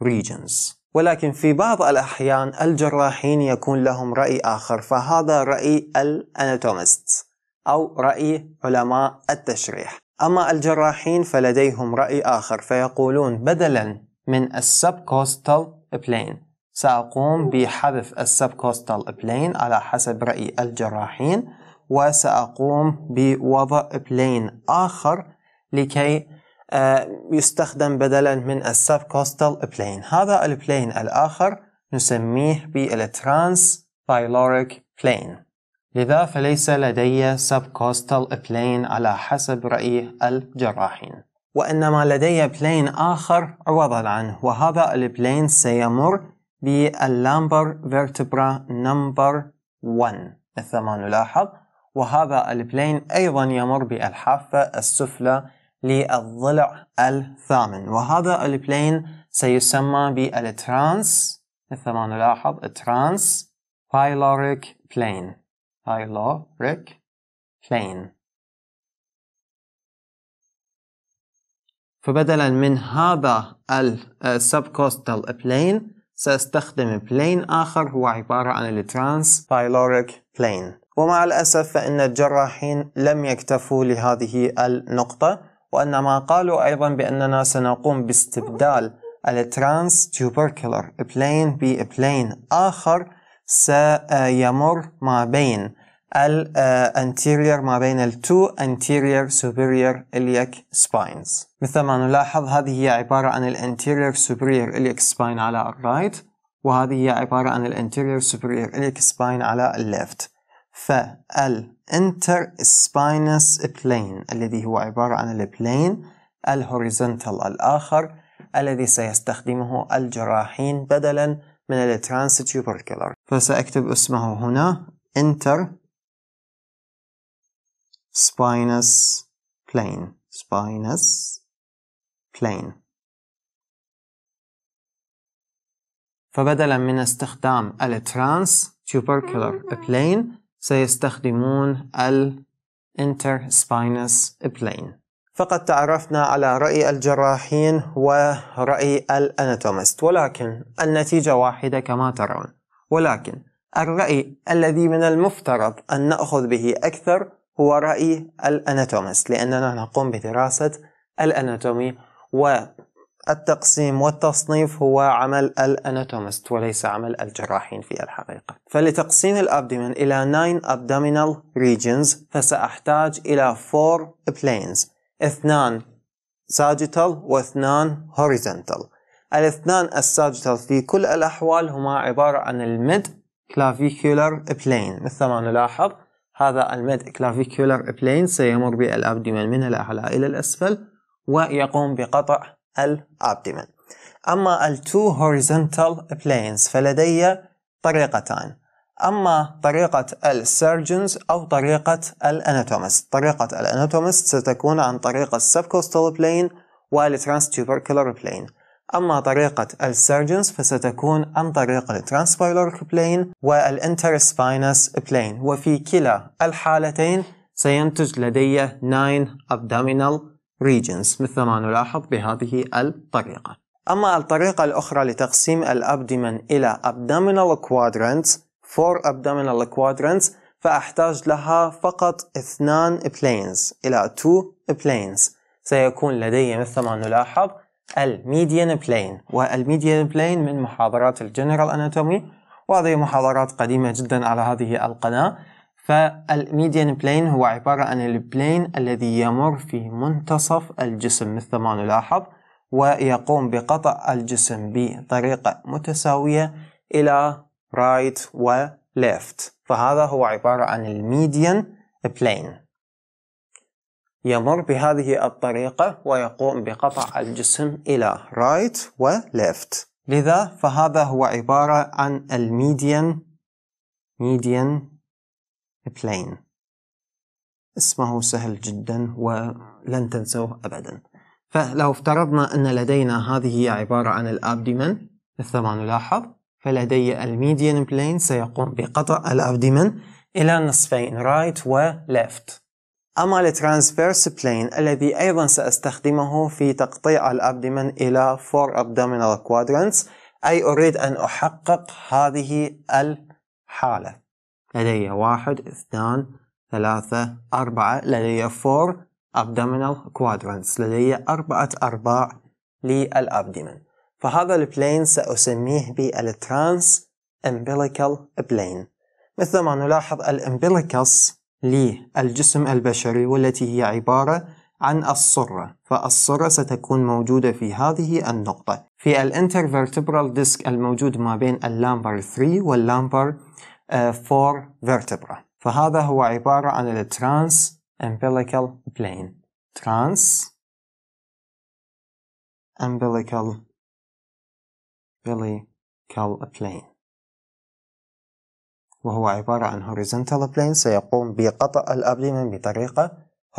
9 regions ولكن في بعض الأحيان الجراحين يكون لهم رأي آخر فهذا رأي الأناتومست أو رأي علماء التشريح أما الجراحين فلديهم رأي آخر فيقولون بدلا من السبكوستال بلين سأقوم بحذف السبكوستال بلين على حسب رأي الجراحين وسأقوم بوضع بلين آخر لكي آه، يستخدم بدلا من السب كوستال بلين هذا البلين الآخر نسميه بالترانس بايلوريك بلين لذا فليس لدي سب كوستال بلين على حسب رأي الجراحين وإنما لدي بلين آخر عوضا عنه وهذا البلين سيمر باللامبر فيرتبرا نمبر 1 مثل ما نلاحظ وهذا البلين أيضا يمر بالحافة السفلى للضلع الثامن وهذا البلين سيسمى بالترانس مثل ما نلاحظ الترانس بايلوريك بلين بايلوريك بلين فبدلا من هذا السبكوستال بلين سأستخدم بلين آخر هو عبارة عن الترانس بايلوريك بلين ومع الأسف فإن الجراحين لم يكتفوا لهذه النقطة وإنما قالوا أيضا بأننا سنقوم باستبدال الترانس تيوبركلر بلين بلين آخر سيمر ما بين الانتيرير آه، ما بين التو anterior superior iliac spines مثل ما نلاحظ هذه هي عبارة عن الانتيرير superior iliac spine على الرايت وهذه هي عبارة عن الانتيرير superior iliac spine على الليفت فال انتر سباينس بلين الذي هو عبارة عن البلين الهوريزونتال الآخر الذي سيستخدمه الجراحين بدلا من الترانس تيوبركلر فسأكتب اسمه هنا انتر سباينس بلين سباينس بلين فبدلا من استخدام الترانس تيوبركلر بلين سيستخدمون ال interspinous plane فقد تعرفنا على رأي الجراحين ورأي الأناتومست ولكن النتيجة واحدة كما ترون ولكن الرأي الذي من المفترض أن نأخذ به أكثر هو رأي الأناتومست لأننا نقوم بدراسة الأناتومي و التقسيم والتصنيف هو عمل الاناتومست وليس عمل الجراحين في الحقيقة فلتقسيم الابدمن الى 9 abdominal regions فسأحتاج الى 4 planes اثنان ساجتال واثنان horizontal الاثنان الساجيتال في كل الأحوال هما عبارة عن الميد clavicular بلين مثل ما نلاحظ هذا الميد clavicular بلين سيمر بالابدمن من الأعلى إلى الأسفل ويقوم بقطع الأبدمن أما التو horizontal planes فلدي طريقتان أما طريقة السيرجنز أو طريقة الأناتومست طريقة الأناتومست ستكون عن طريق السبكوستال بلين tubercular بلين أما طريقة السيرجنز فستكون عن طريق الترانسبايلر بلين والانترسبينس بلين وفي كلا الحالتين سينتج لدي 9 abdominal regions مثل ما نلاحظ بهذه الطريقة أما الطريقة الأخرى لتقسيم الأبدمن إلى abdominal quadrants four abdominal quadrants فأحتاج لها فقط اثنان planes إلى two planes سيكون لدي مثل ما نلاحظ الميديان بلين والميديان بلين من محاضرات الجنرال اناتومي وهذه محاضرات قديمة جدا على هذه القناة فالميديان بلين هو عبارة عن البلين الذي يمر في منتصف الجسم مثل ما نلاحظ ويقوم بقطع الجسم بطريقة متساوية إلى right وليفت فهذا هو عبارة عن الميديان بلين يمر بهذه الطريقة ويقوم بقطع الجسم إلى right وليفت لذا فهذا هو عبارة عن الميديان median بلين اسمه سهل جدا ولن تنسوه أبدا فلو افترضنا أن لدينا هذه هي عبارة عن الأبدمن مثل ما نلاحظ فلدي الميديان بلين سيقوم بقطع الأبدمن إلى نصفين رايت وليفت أما الترانسفيرس بلين الذي أيضا سأستخدمه في تقطيع الأبدمن إلى فور أبدومينال كوادرانتس أي أريد أن أحقق هذه الحالة لدي واحد اثنان ثلاثة أربعة لدي four abdominal quadrants لدي أربعة أرباع للأبدمن فهذا البلين سأسميه بالترانس امبيليكال بلين مثل ما نلاحظ الامبيليكس للجسم البشري والتي هي عبارة عن الصرة فالصرة ستكون موجودة في هذه النقطة في الانترفيرتبرال ديسك الموجود ما بين اللامبر 3 واللامبر فور آه، vertebra فهذا هو عبارة عن الترانس umbilical plane ترانس umbilical umbilical plane وهو عبارة عن horizontal plane سيقوم بقطع الأبدمن بطريقة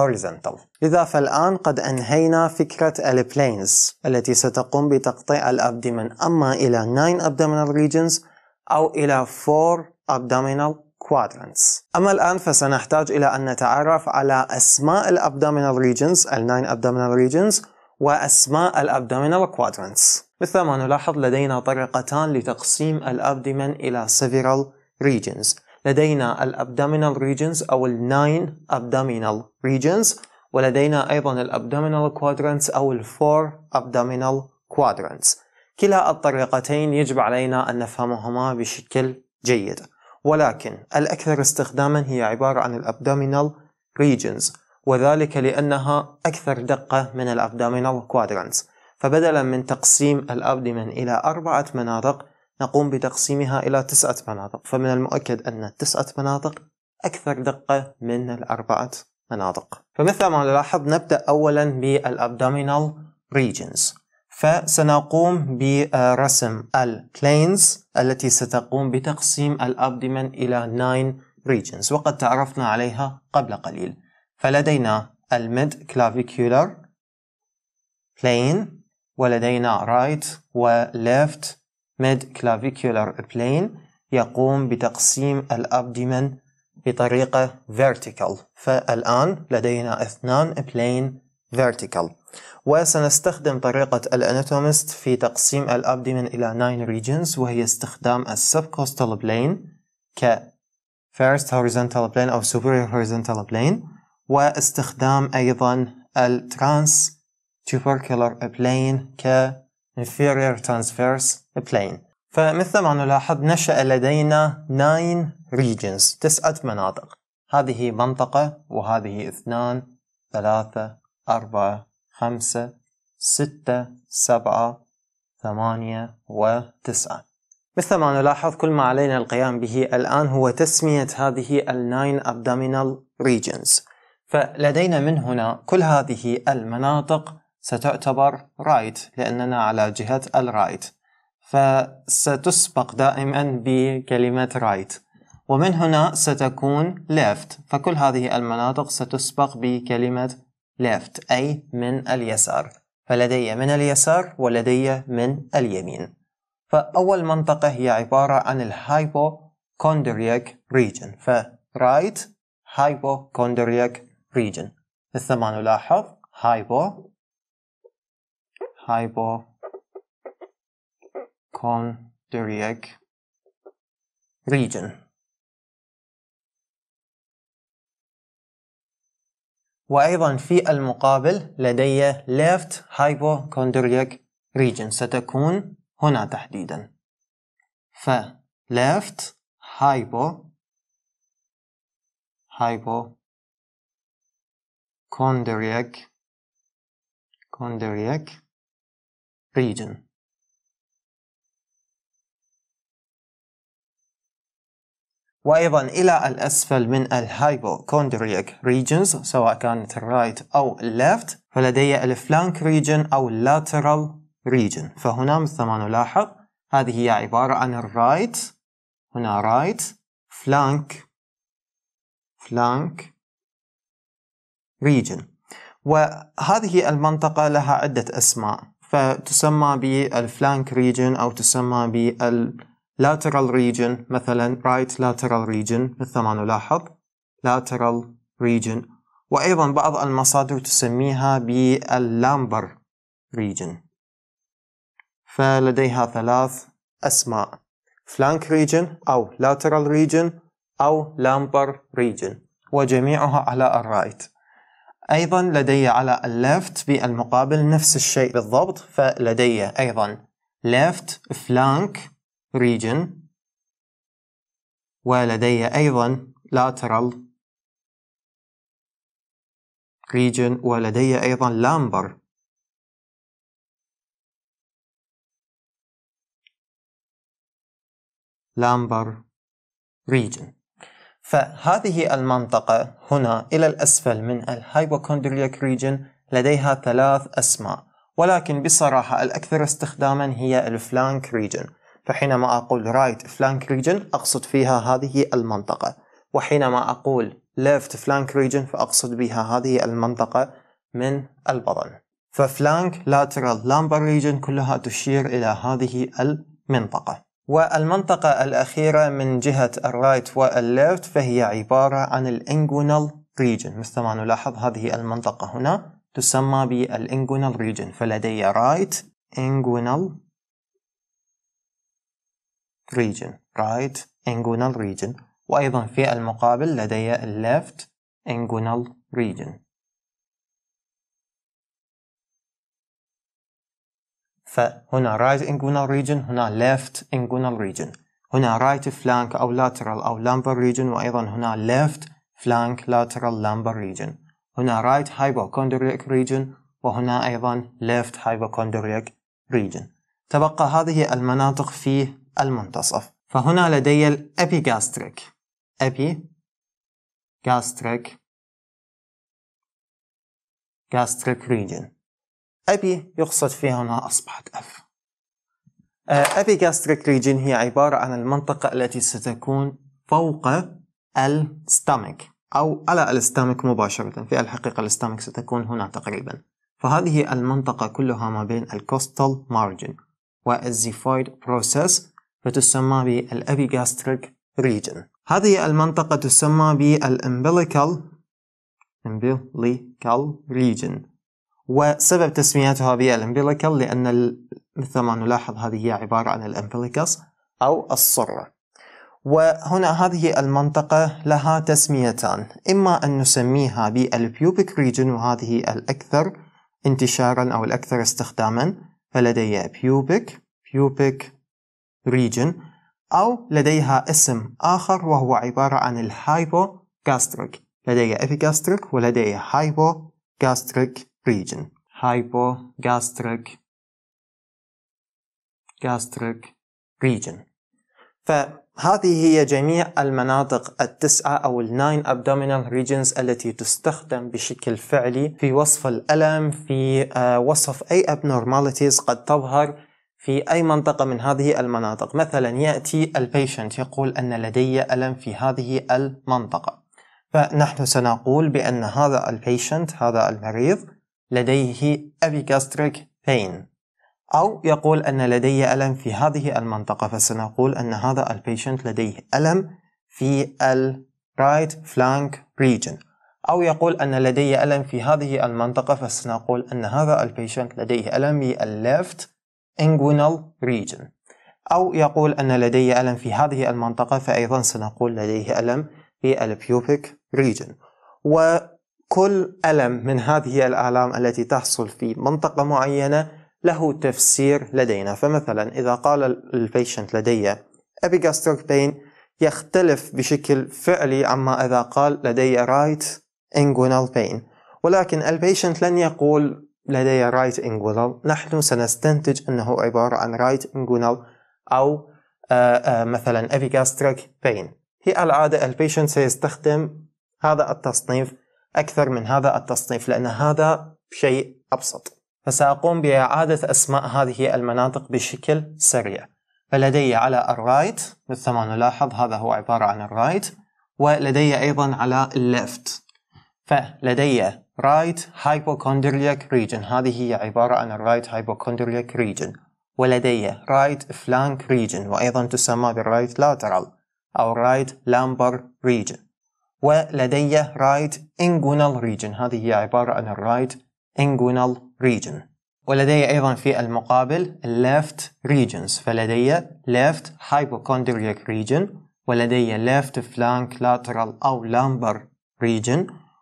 horizontal لذا فالآن قد أنهينا فكرة البلينز التي ستقوم بتقطيع الأبدمن أما إلى 9 abdominal regions أو إلى 4 abdominal quadrants أما الآن فسنحتاج إلى أن نتعرف على أسماء abdominal regions ال 9 abdominal regions وأسماء abdominal quadrants مثل ما نلاحظ لدينا طريقتان لتقسيم الابدمن إلى several regions لدينا abdominal regions أو ال 9 abdominal regions ولدينا أيضا abdominal quadrants أو ال 4 abdominal quadrants كلا الطريقتين يجب علينا أن نفهمهما بشكل جيد ولكن الأكثر استخداما هي عبارة عن الأبدومينال ريجنز وذلك لأنها أكثر دقة من الأبدومينال كوادرانتس فبدلا من تقسيم الأبدمن إلى أربعة مناطق نقوم بتقسيمها إلى تسعة مناطق فمن المؤكد أن التسعة مناطق أكثر دقة من الأربعة مناطق فمثل ما نلاحظ نبدأ أولا بالأبدومينال ريجنز فسنقوم برسم البلينز التي ستقوم بتقسيم الأبدمن إلى 9 regions وقد تعرفنا عليها قبل قليل فلدينا الميد clavicular بلين ولدينا رايت وليفت ميد clavicular بلين يقوم بتقسيم الأبدمن بطريقة vertical فالآن لدينا اثنان بلين vertical وسنستخدم طريقة الاناتومست في تقسيم الابدمن إلى 9 regions وهي استخدام subcostal plane ك first horizontal plane أو superior horizontal plane واستخدام أيضا الترانس tubercular plane ك inferior transverse plane فمثل ما نلاحظ نشأ لدينا 9 regions تسعة مناطق هذه منطقة وهذه اثنان ثلاثة أربعة خمسة ستة سبعة ثمانية وتسعة مثل ما نلاحظ كل ما علينا القيام به الآن هو تسمية هذه الناين abdominal regions فلدينا من هنا كل هذه المناطق ستعتبر رايت لأننا على جهة الرايت فستسبق دائما بكلمة رايت ومن هنا ستكون ليفت فكل هذه المناطق ستسبق بكلمة left أي من اليسار فلدي من اليسار ولدي من اليمين فأول منطقة هي عبارة عن hypochondriac region ف right hypochondriac region ثم نلاحظ hypo hypochondriac region وأيضا في المقابل لدي left hypochondriac region ستكون هنا تحديدا ف left hypo hypochondriac chondriac region وأيضا إلى الأسفل من الهايبوكوندريك ريجنز سواء كانت الرايت أو اللفت فلدي الفلانك ريجن أو اللاترال ريجن فهنا مثل ما نلاحظ هذه هي عبارة عن الرايت هنا رايت فلانك فلانك ريجن وهذه المنطقة لها عدة أسماء فتسمى بالفلانك ريجن أو تسمى بال lateral region مثلا right lateral region مثل ما نلاحظ lateral region وأيضا بعض المصادر تسميها باللامبر region فلديها ثلاث أسماء flank region أو lateral region أو لامبر region وجميعها على الرايت أيضا لدي على اللفت بالمقابل نفس الشيء بالضبط فلدي أيضا left flank region ولدي أيضا lateral region ولدي أيضا lumbar lumbar region فهذه المنطقة هنا إلى الأسفل من hypochondriac region لديها ثلاث أسماء ولكن بصراحة الأكثر استخداما هي الفلانك region فحينما أقول right flank region أقصد فيها هذه المنطقة وحينما أقول left flank region فأقصد بها هذه المنطقة من البطن فflank lateral lumbar region كلها تشير إلى هذه المنطقة والمنطقة الأخيرة من جهة الرايت والليفت فهي عبارة عن الانجونال ريجن مثل ما نلاحظ هذه المنطقة هنا تسمى بالانجونال ريجن فلدي right انجونال region right inguinal region وأيضا في المقابل لدي left inguinal region فهنا right inguinal region هنا left inguinal region هنا right flank أو lateral أو lumbar region وأيضا هنا left flank lateral lumbar region هنا right hypochondriac region وهنا أيضا left hypochondriac region تبقى هذه المناطق في المنتصف فهنا لدي الأبيجاستريك أبي جاستريك جاستريك region أبي يقصد فيها هنا أصبحت أف أبي ريجن هي عبارة عن المنطقة التي ستكون فوق الستامك أو على الستامك مباشرة في الحقيقة الستامك ستكون هنا تقريبا فهذه المنطقة كلها ما بين الكوستال مارجن والزيفويد بروسيس فتسمى بالأبيجاستريك ريجن هذه المنطقة تسمى بالإمبليكال umbilical ريجن وسبب تسميتها بالإمبليكال لأن مثل ما نلاحظ هذه هي عبارة عن الإمبليكس أو الصرة وهنا هذه المنطقة لها تسميتان إما أن نسميها بالبيوبيك ريجن وهذه الأكثر انتشارا أو الأكثر استخداما فلدي pubic pubic region أو لديها اسم آخر وهو عبارة عن الهايبوغاستريك لديها epigastric ولديها hypogastric region hypogastric gastric region فهذه هي جميع المناطق التسعة أو الناين abdominal regions التي تستخدم بشكل فعلي في وصف الألم في آه، وصف أي abnormalities قد تظهر في أي منطقة من هذه المناطق مثلا يأتي البيشنت يقول أن لدي ألم في هذه المنطقة فنحن سنقول بأن هذا البيشنت هذا المريض لديه epigastric pain أو يقول أن لدي ألم في هذه المنطقة فسنقول أن هذا البيشنت لديه ألم في ال right flank region أو يقول أن لدي ألم في هذه المنطقة فسنقول أن هذا البيشنت لديه ألم في ال left inguinal region أو يقول أن لدي ألم في هذه المنطقة فأيضا سنقول لديه ألم في ال pubic region وكل ألم من هذه الآلام التي تحصل في منطقة معينة له تفسير لدينا فمثلا إذا قال البيشنت لدي epigastric بين يختلف بشكل فعلي عما إذا قال لدي right inguinal pain ولكن البيشنت لن يقول لدي right inguinal نحن سنستنتج أنه عبارة عن right inguinal أو آه، آه، مثلا epigastric بين في العادة البيشنت سيستخدم هذا التصنيف أكثر من هذا التصنيف لأن هذا شيء أبسط فسأقوم بإعادة أسماء هذه المناطق بشكل سريع فلدي على الرايت مثل ما نلاحظ هذا هو عبارة عن الرايت ولدي أيضا على اللفت فلدي right hypochondriac region هذه هي عبارة عن الرايت hypochondriac region ولدي right flank region وأيضا تسمى بالرايت lateral أو right lumbar region ولدي right inguinal region هذه هي عبارة عن الرايت inguinal region ولدي أيضا في المقابل left regions فلدي left hypochondriac region ولدي left flank lateral أو lumbar region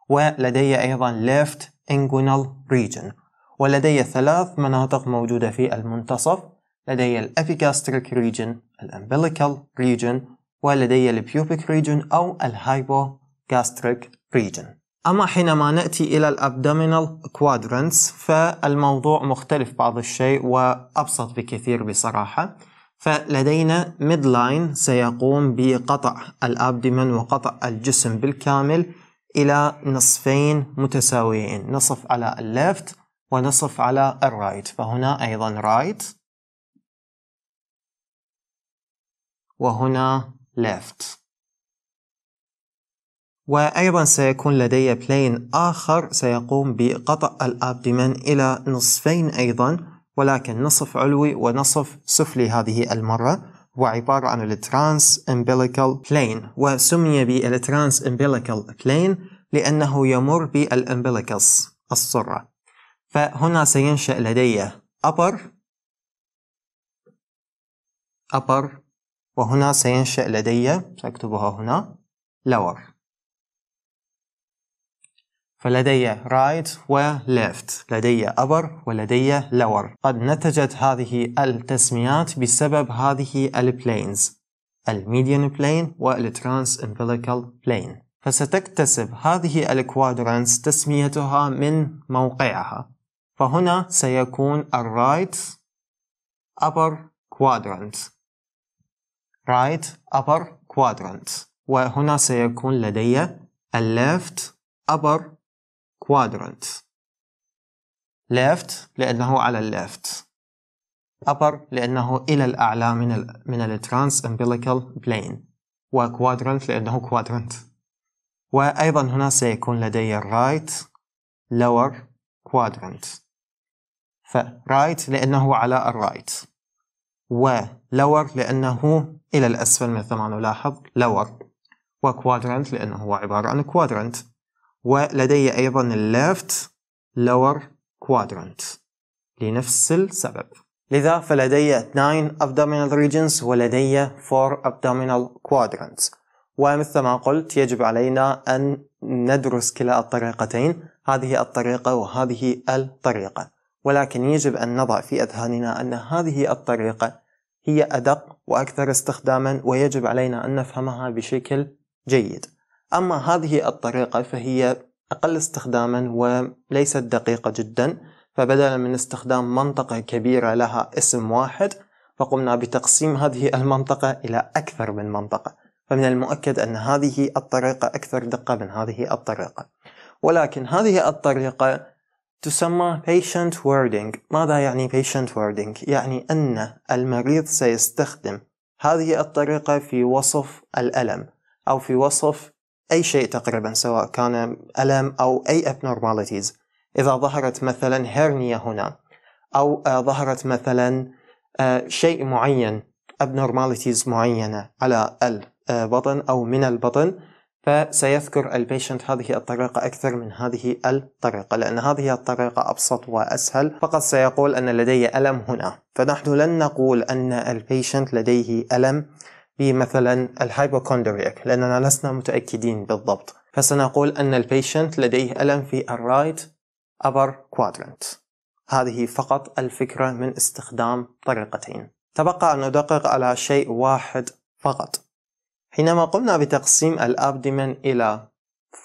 ولدي أيضا left inguinal region ولدي ثلاث مناطق موجودة في المنتصف لدي الأبيكاستريك region الأمبليكال region ولدي البيوبيك region أو الهايبوغاستريك region أما حينما نأتي إلى الأبدومينال كوادرنتس فالموضوع مختلف بعض الشيء وأبسط بكثير بصراحة فلدينا ميد لاين سيقوم بقطع الأبدمن وقطع الجسم بالكامل إلى نصفين متساويين نصف على الليفت ونصف على الرايت فهنا أيضا رايت وهنا ليفت وأيضا سيكون لدي بلين آخر سيقوم بقطع الأبدمن إلى نصفين أيضا ولكن نصف علوي ونصف سفلي هذه المرة هو عبارة عن الترانس امبيليكال بلين وسمي بالترانس امبيليكال بلين لأنه يمر بالامبيليكس الصرة فهنا سينشأ لدي upper upper وهنا سينشأ لدي سأكتبها هنا lower فلدي right و left لدي upper ولدي lower قد نتجت هذه التسميات بسبب هذه البلينز الميديان بلين والترانس امبليكال بلين فستكتسب هذه الكوادرانس تسميتها من موقعها فهنا سيكون الرايت upper quadrant right upper quadrant وهنا سيكون لدي اللفت upper quadrant left لأنه على الليفت upper لأنه إلى الأعلى من ال من trans umbilical plane و quadrant لأنه quadrant وأيضا هنا سيكون لدي right lower quadrant right لأنه على الرايت lower لأنه إلى الأسفل مثل ما نلاحظ lower و quadrant لأنه هو عبارة عن quadrant ولدي أيضا left lower quadrant لنفس السبب لذا فلدي 9 abdominal regions ولدي 4 abdominal quadrants ومثل ما قلت يجب علينا أن ندرس كلا الطريقتين هذه الطريقة وهذه الطريقة ولكن يجب أن نضع في أذهاننا أن هذه الطريقة هي أدق وأكثر استخداما ويجب علينا أن نفهمها بشكل جيد أما هذه الطريقة فهي أقل استخداما وليست دقيقة جدا فبدلا من استخدام منطقة كبيرة لها اسم واحد فقمنا بتقسيم هذه المنطقة إلى أكثر من منطقة فمن المؤكد أن هذه الطريقة أكثر دقة من هذه الطريقة ولكن هذه الطريقة تسمى patient wording ماذا يعني patient wording؟ يعني أن المريض سيستخدم هذه الطريقة في وصف الألم أو في وصف أي شيء تقريبا سواء كان ألم أو أي abnormalities إذا ظهرت مثلا هرنية هنا أو آه، ظهرت مثلا آه، شيء معين abnormalities معينة على البطن آه، أو من البطن فسيذكر البيشنت هذه الطريقة أكثر من هذه الطريقة لأن هذه الطريقة أبسط وأسهل فقط سيقول أن لدي ألم هنا فنحن لن نقول أن البيشنت لديه ألم بمثلا الهايبوكوندرياك لأننا لسنا متأكدين بالضبط فسنقول أن البيشنت لديه ألم في الرايت upper quadrant هذه فقط الفكرة من استخدام طريقتين تبقى أن ندقق على شيء واحد فقط حينما قمنا بتقسيم الأبدمن إلى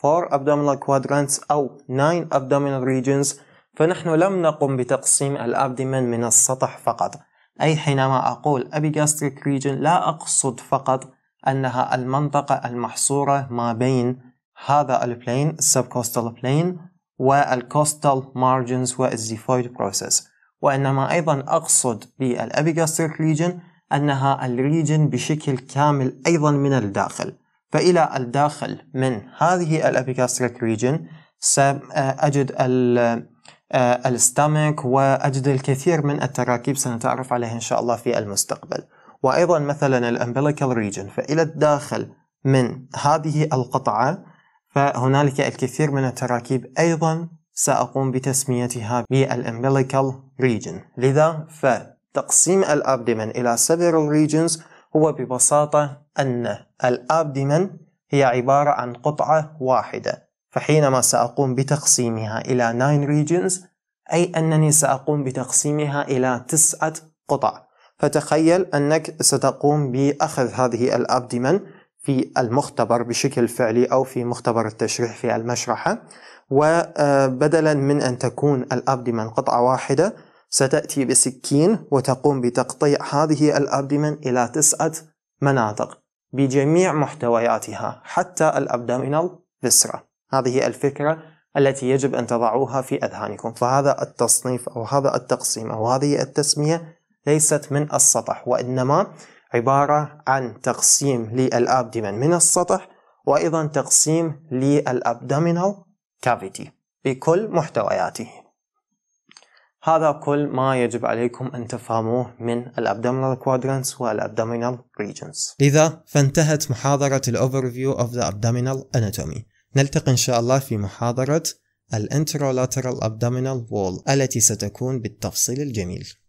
4 abdominal quadrants أو 9 abdominal regions فنحن لم نقم بتقسيم الأبدمن من السطح فقط أي حينما أقول epigastric region لا أقصد فقط أنها المنطقة المحصورة ما بين هذا البلين subcostal plane والcoastal margins والزيفويد process وإنما أيضا أقصد بالأبيجاستريك region أنها الريجن بشكل كامل أيضا من الداخل فإلى الداخل من هذه الأبيكاستريك region سأجد آه، الستامك وأجد الكثير من التراكيب سنتعرف عليها إن شاء الله في المستقبل وأيضا مثلا الأمبليكال ريجن فإلى الداخل من هذه القطعة فهنالك الكثير من التراكيب أيضا سأقوم بتسميتها بالأمبليكال ريجن لذا فتقسيم الأبدمن إلى several regions هو ببساطة أن الأبدمن هي عبارة عن قطعة واحدة فحينما سأقوم بتقسيمها إلى 9 regions أي أنني سأقوم بتقسيمها إلى تسعة قطع فتخيل أنك ستقوم بأخذ هذه الأبدمن في المختبر بشكل فعلي أو في مختبر التشريح في المشرحة وبدلا من أن تكون الأبدمن قطعة واحدة ستأتي بسكين وتقوم بتقطيع هذه الأبدمن إلى تسعة مناطق بجميع محتوياتها حتى الأبدامينال فيسرا هذه الفكرة التي يجب أن تضعوها في أذهانكم فهذا التصنيف أو هذا التقسيم أو هذه التسمية ليست من السطح وإنما عبارة عن تقسيم للأبدمن من السطح وأيضا تقسيم للأبدمينال كافيتي بكل محتوياته هذا كل ما يجب عليكم أن تفهموه من الأبدومينال كوادرانس والأبدومينال ريجنز لذا فانتهت محاضرة الأوفرفيو أوف ذا abdominal anatomy نلتقي إن شاء الله في محاضرة الانترولاترال abdominal wall التي ستكون بالتفصيل الجميل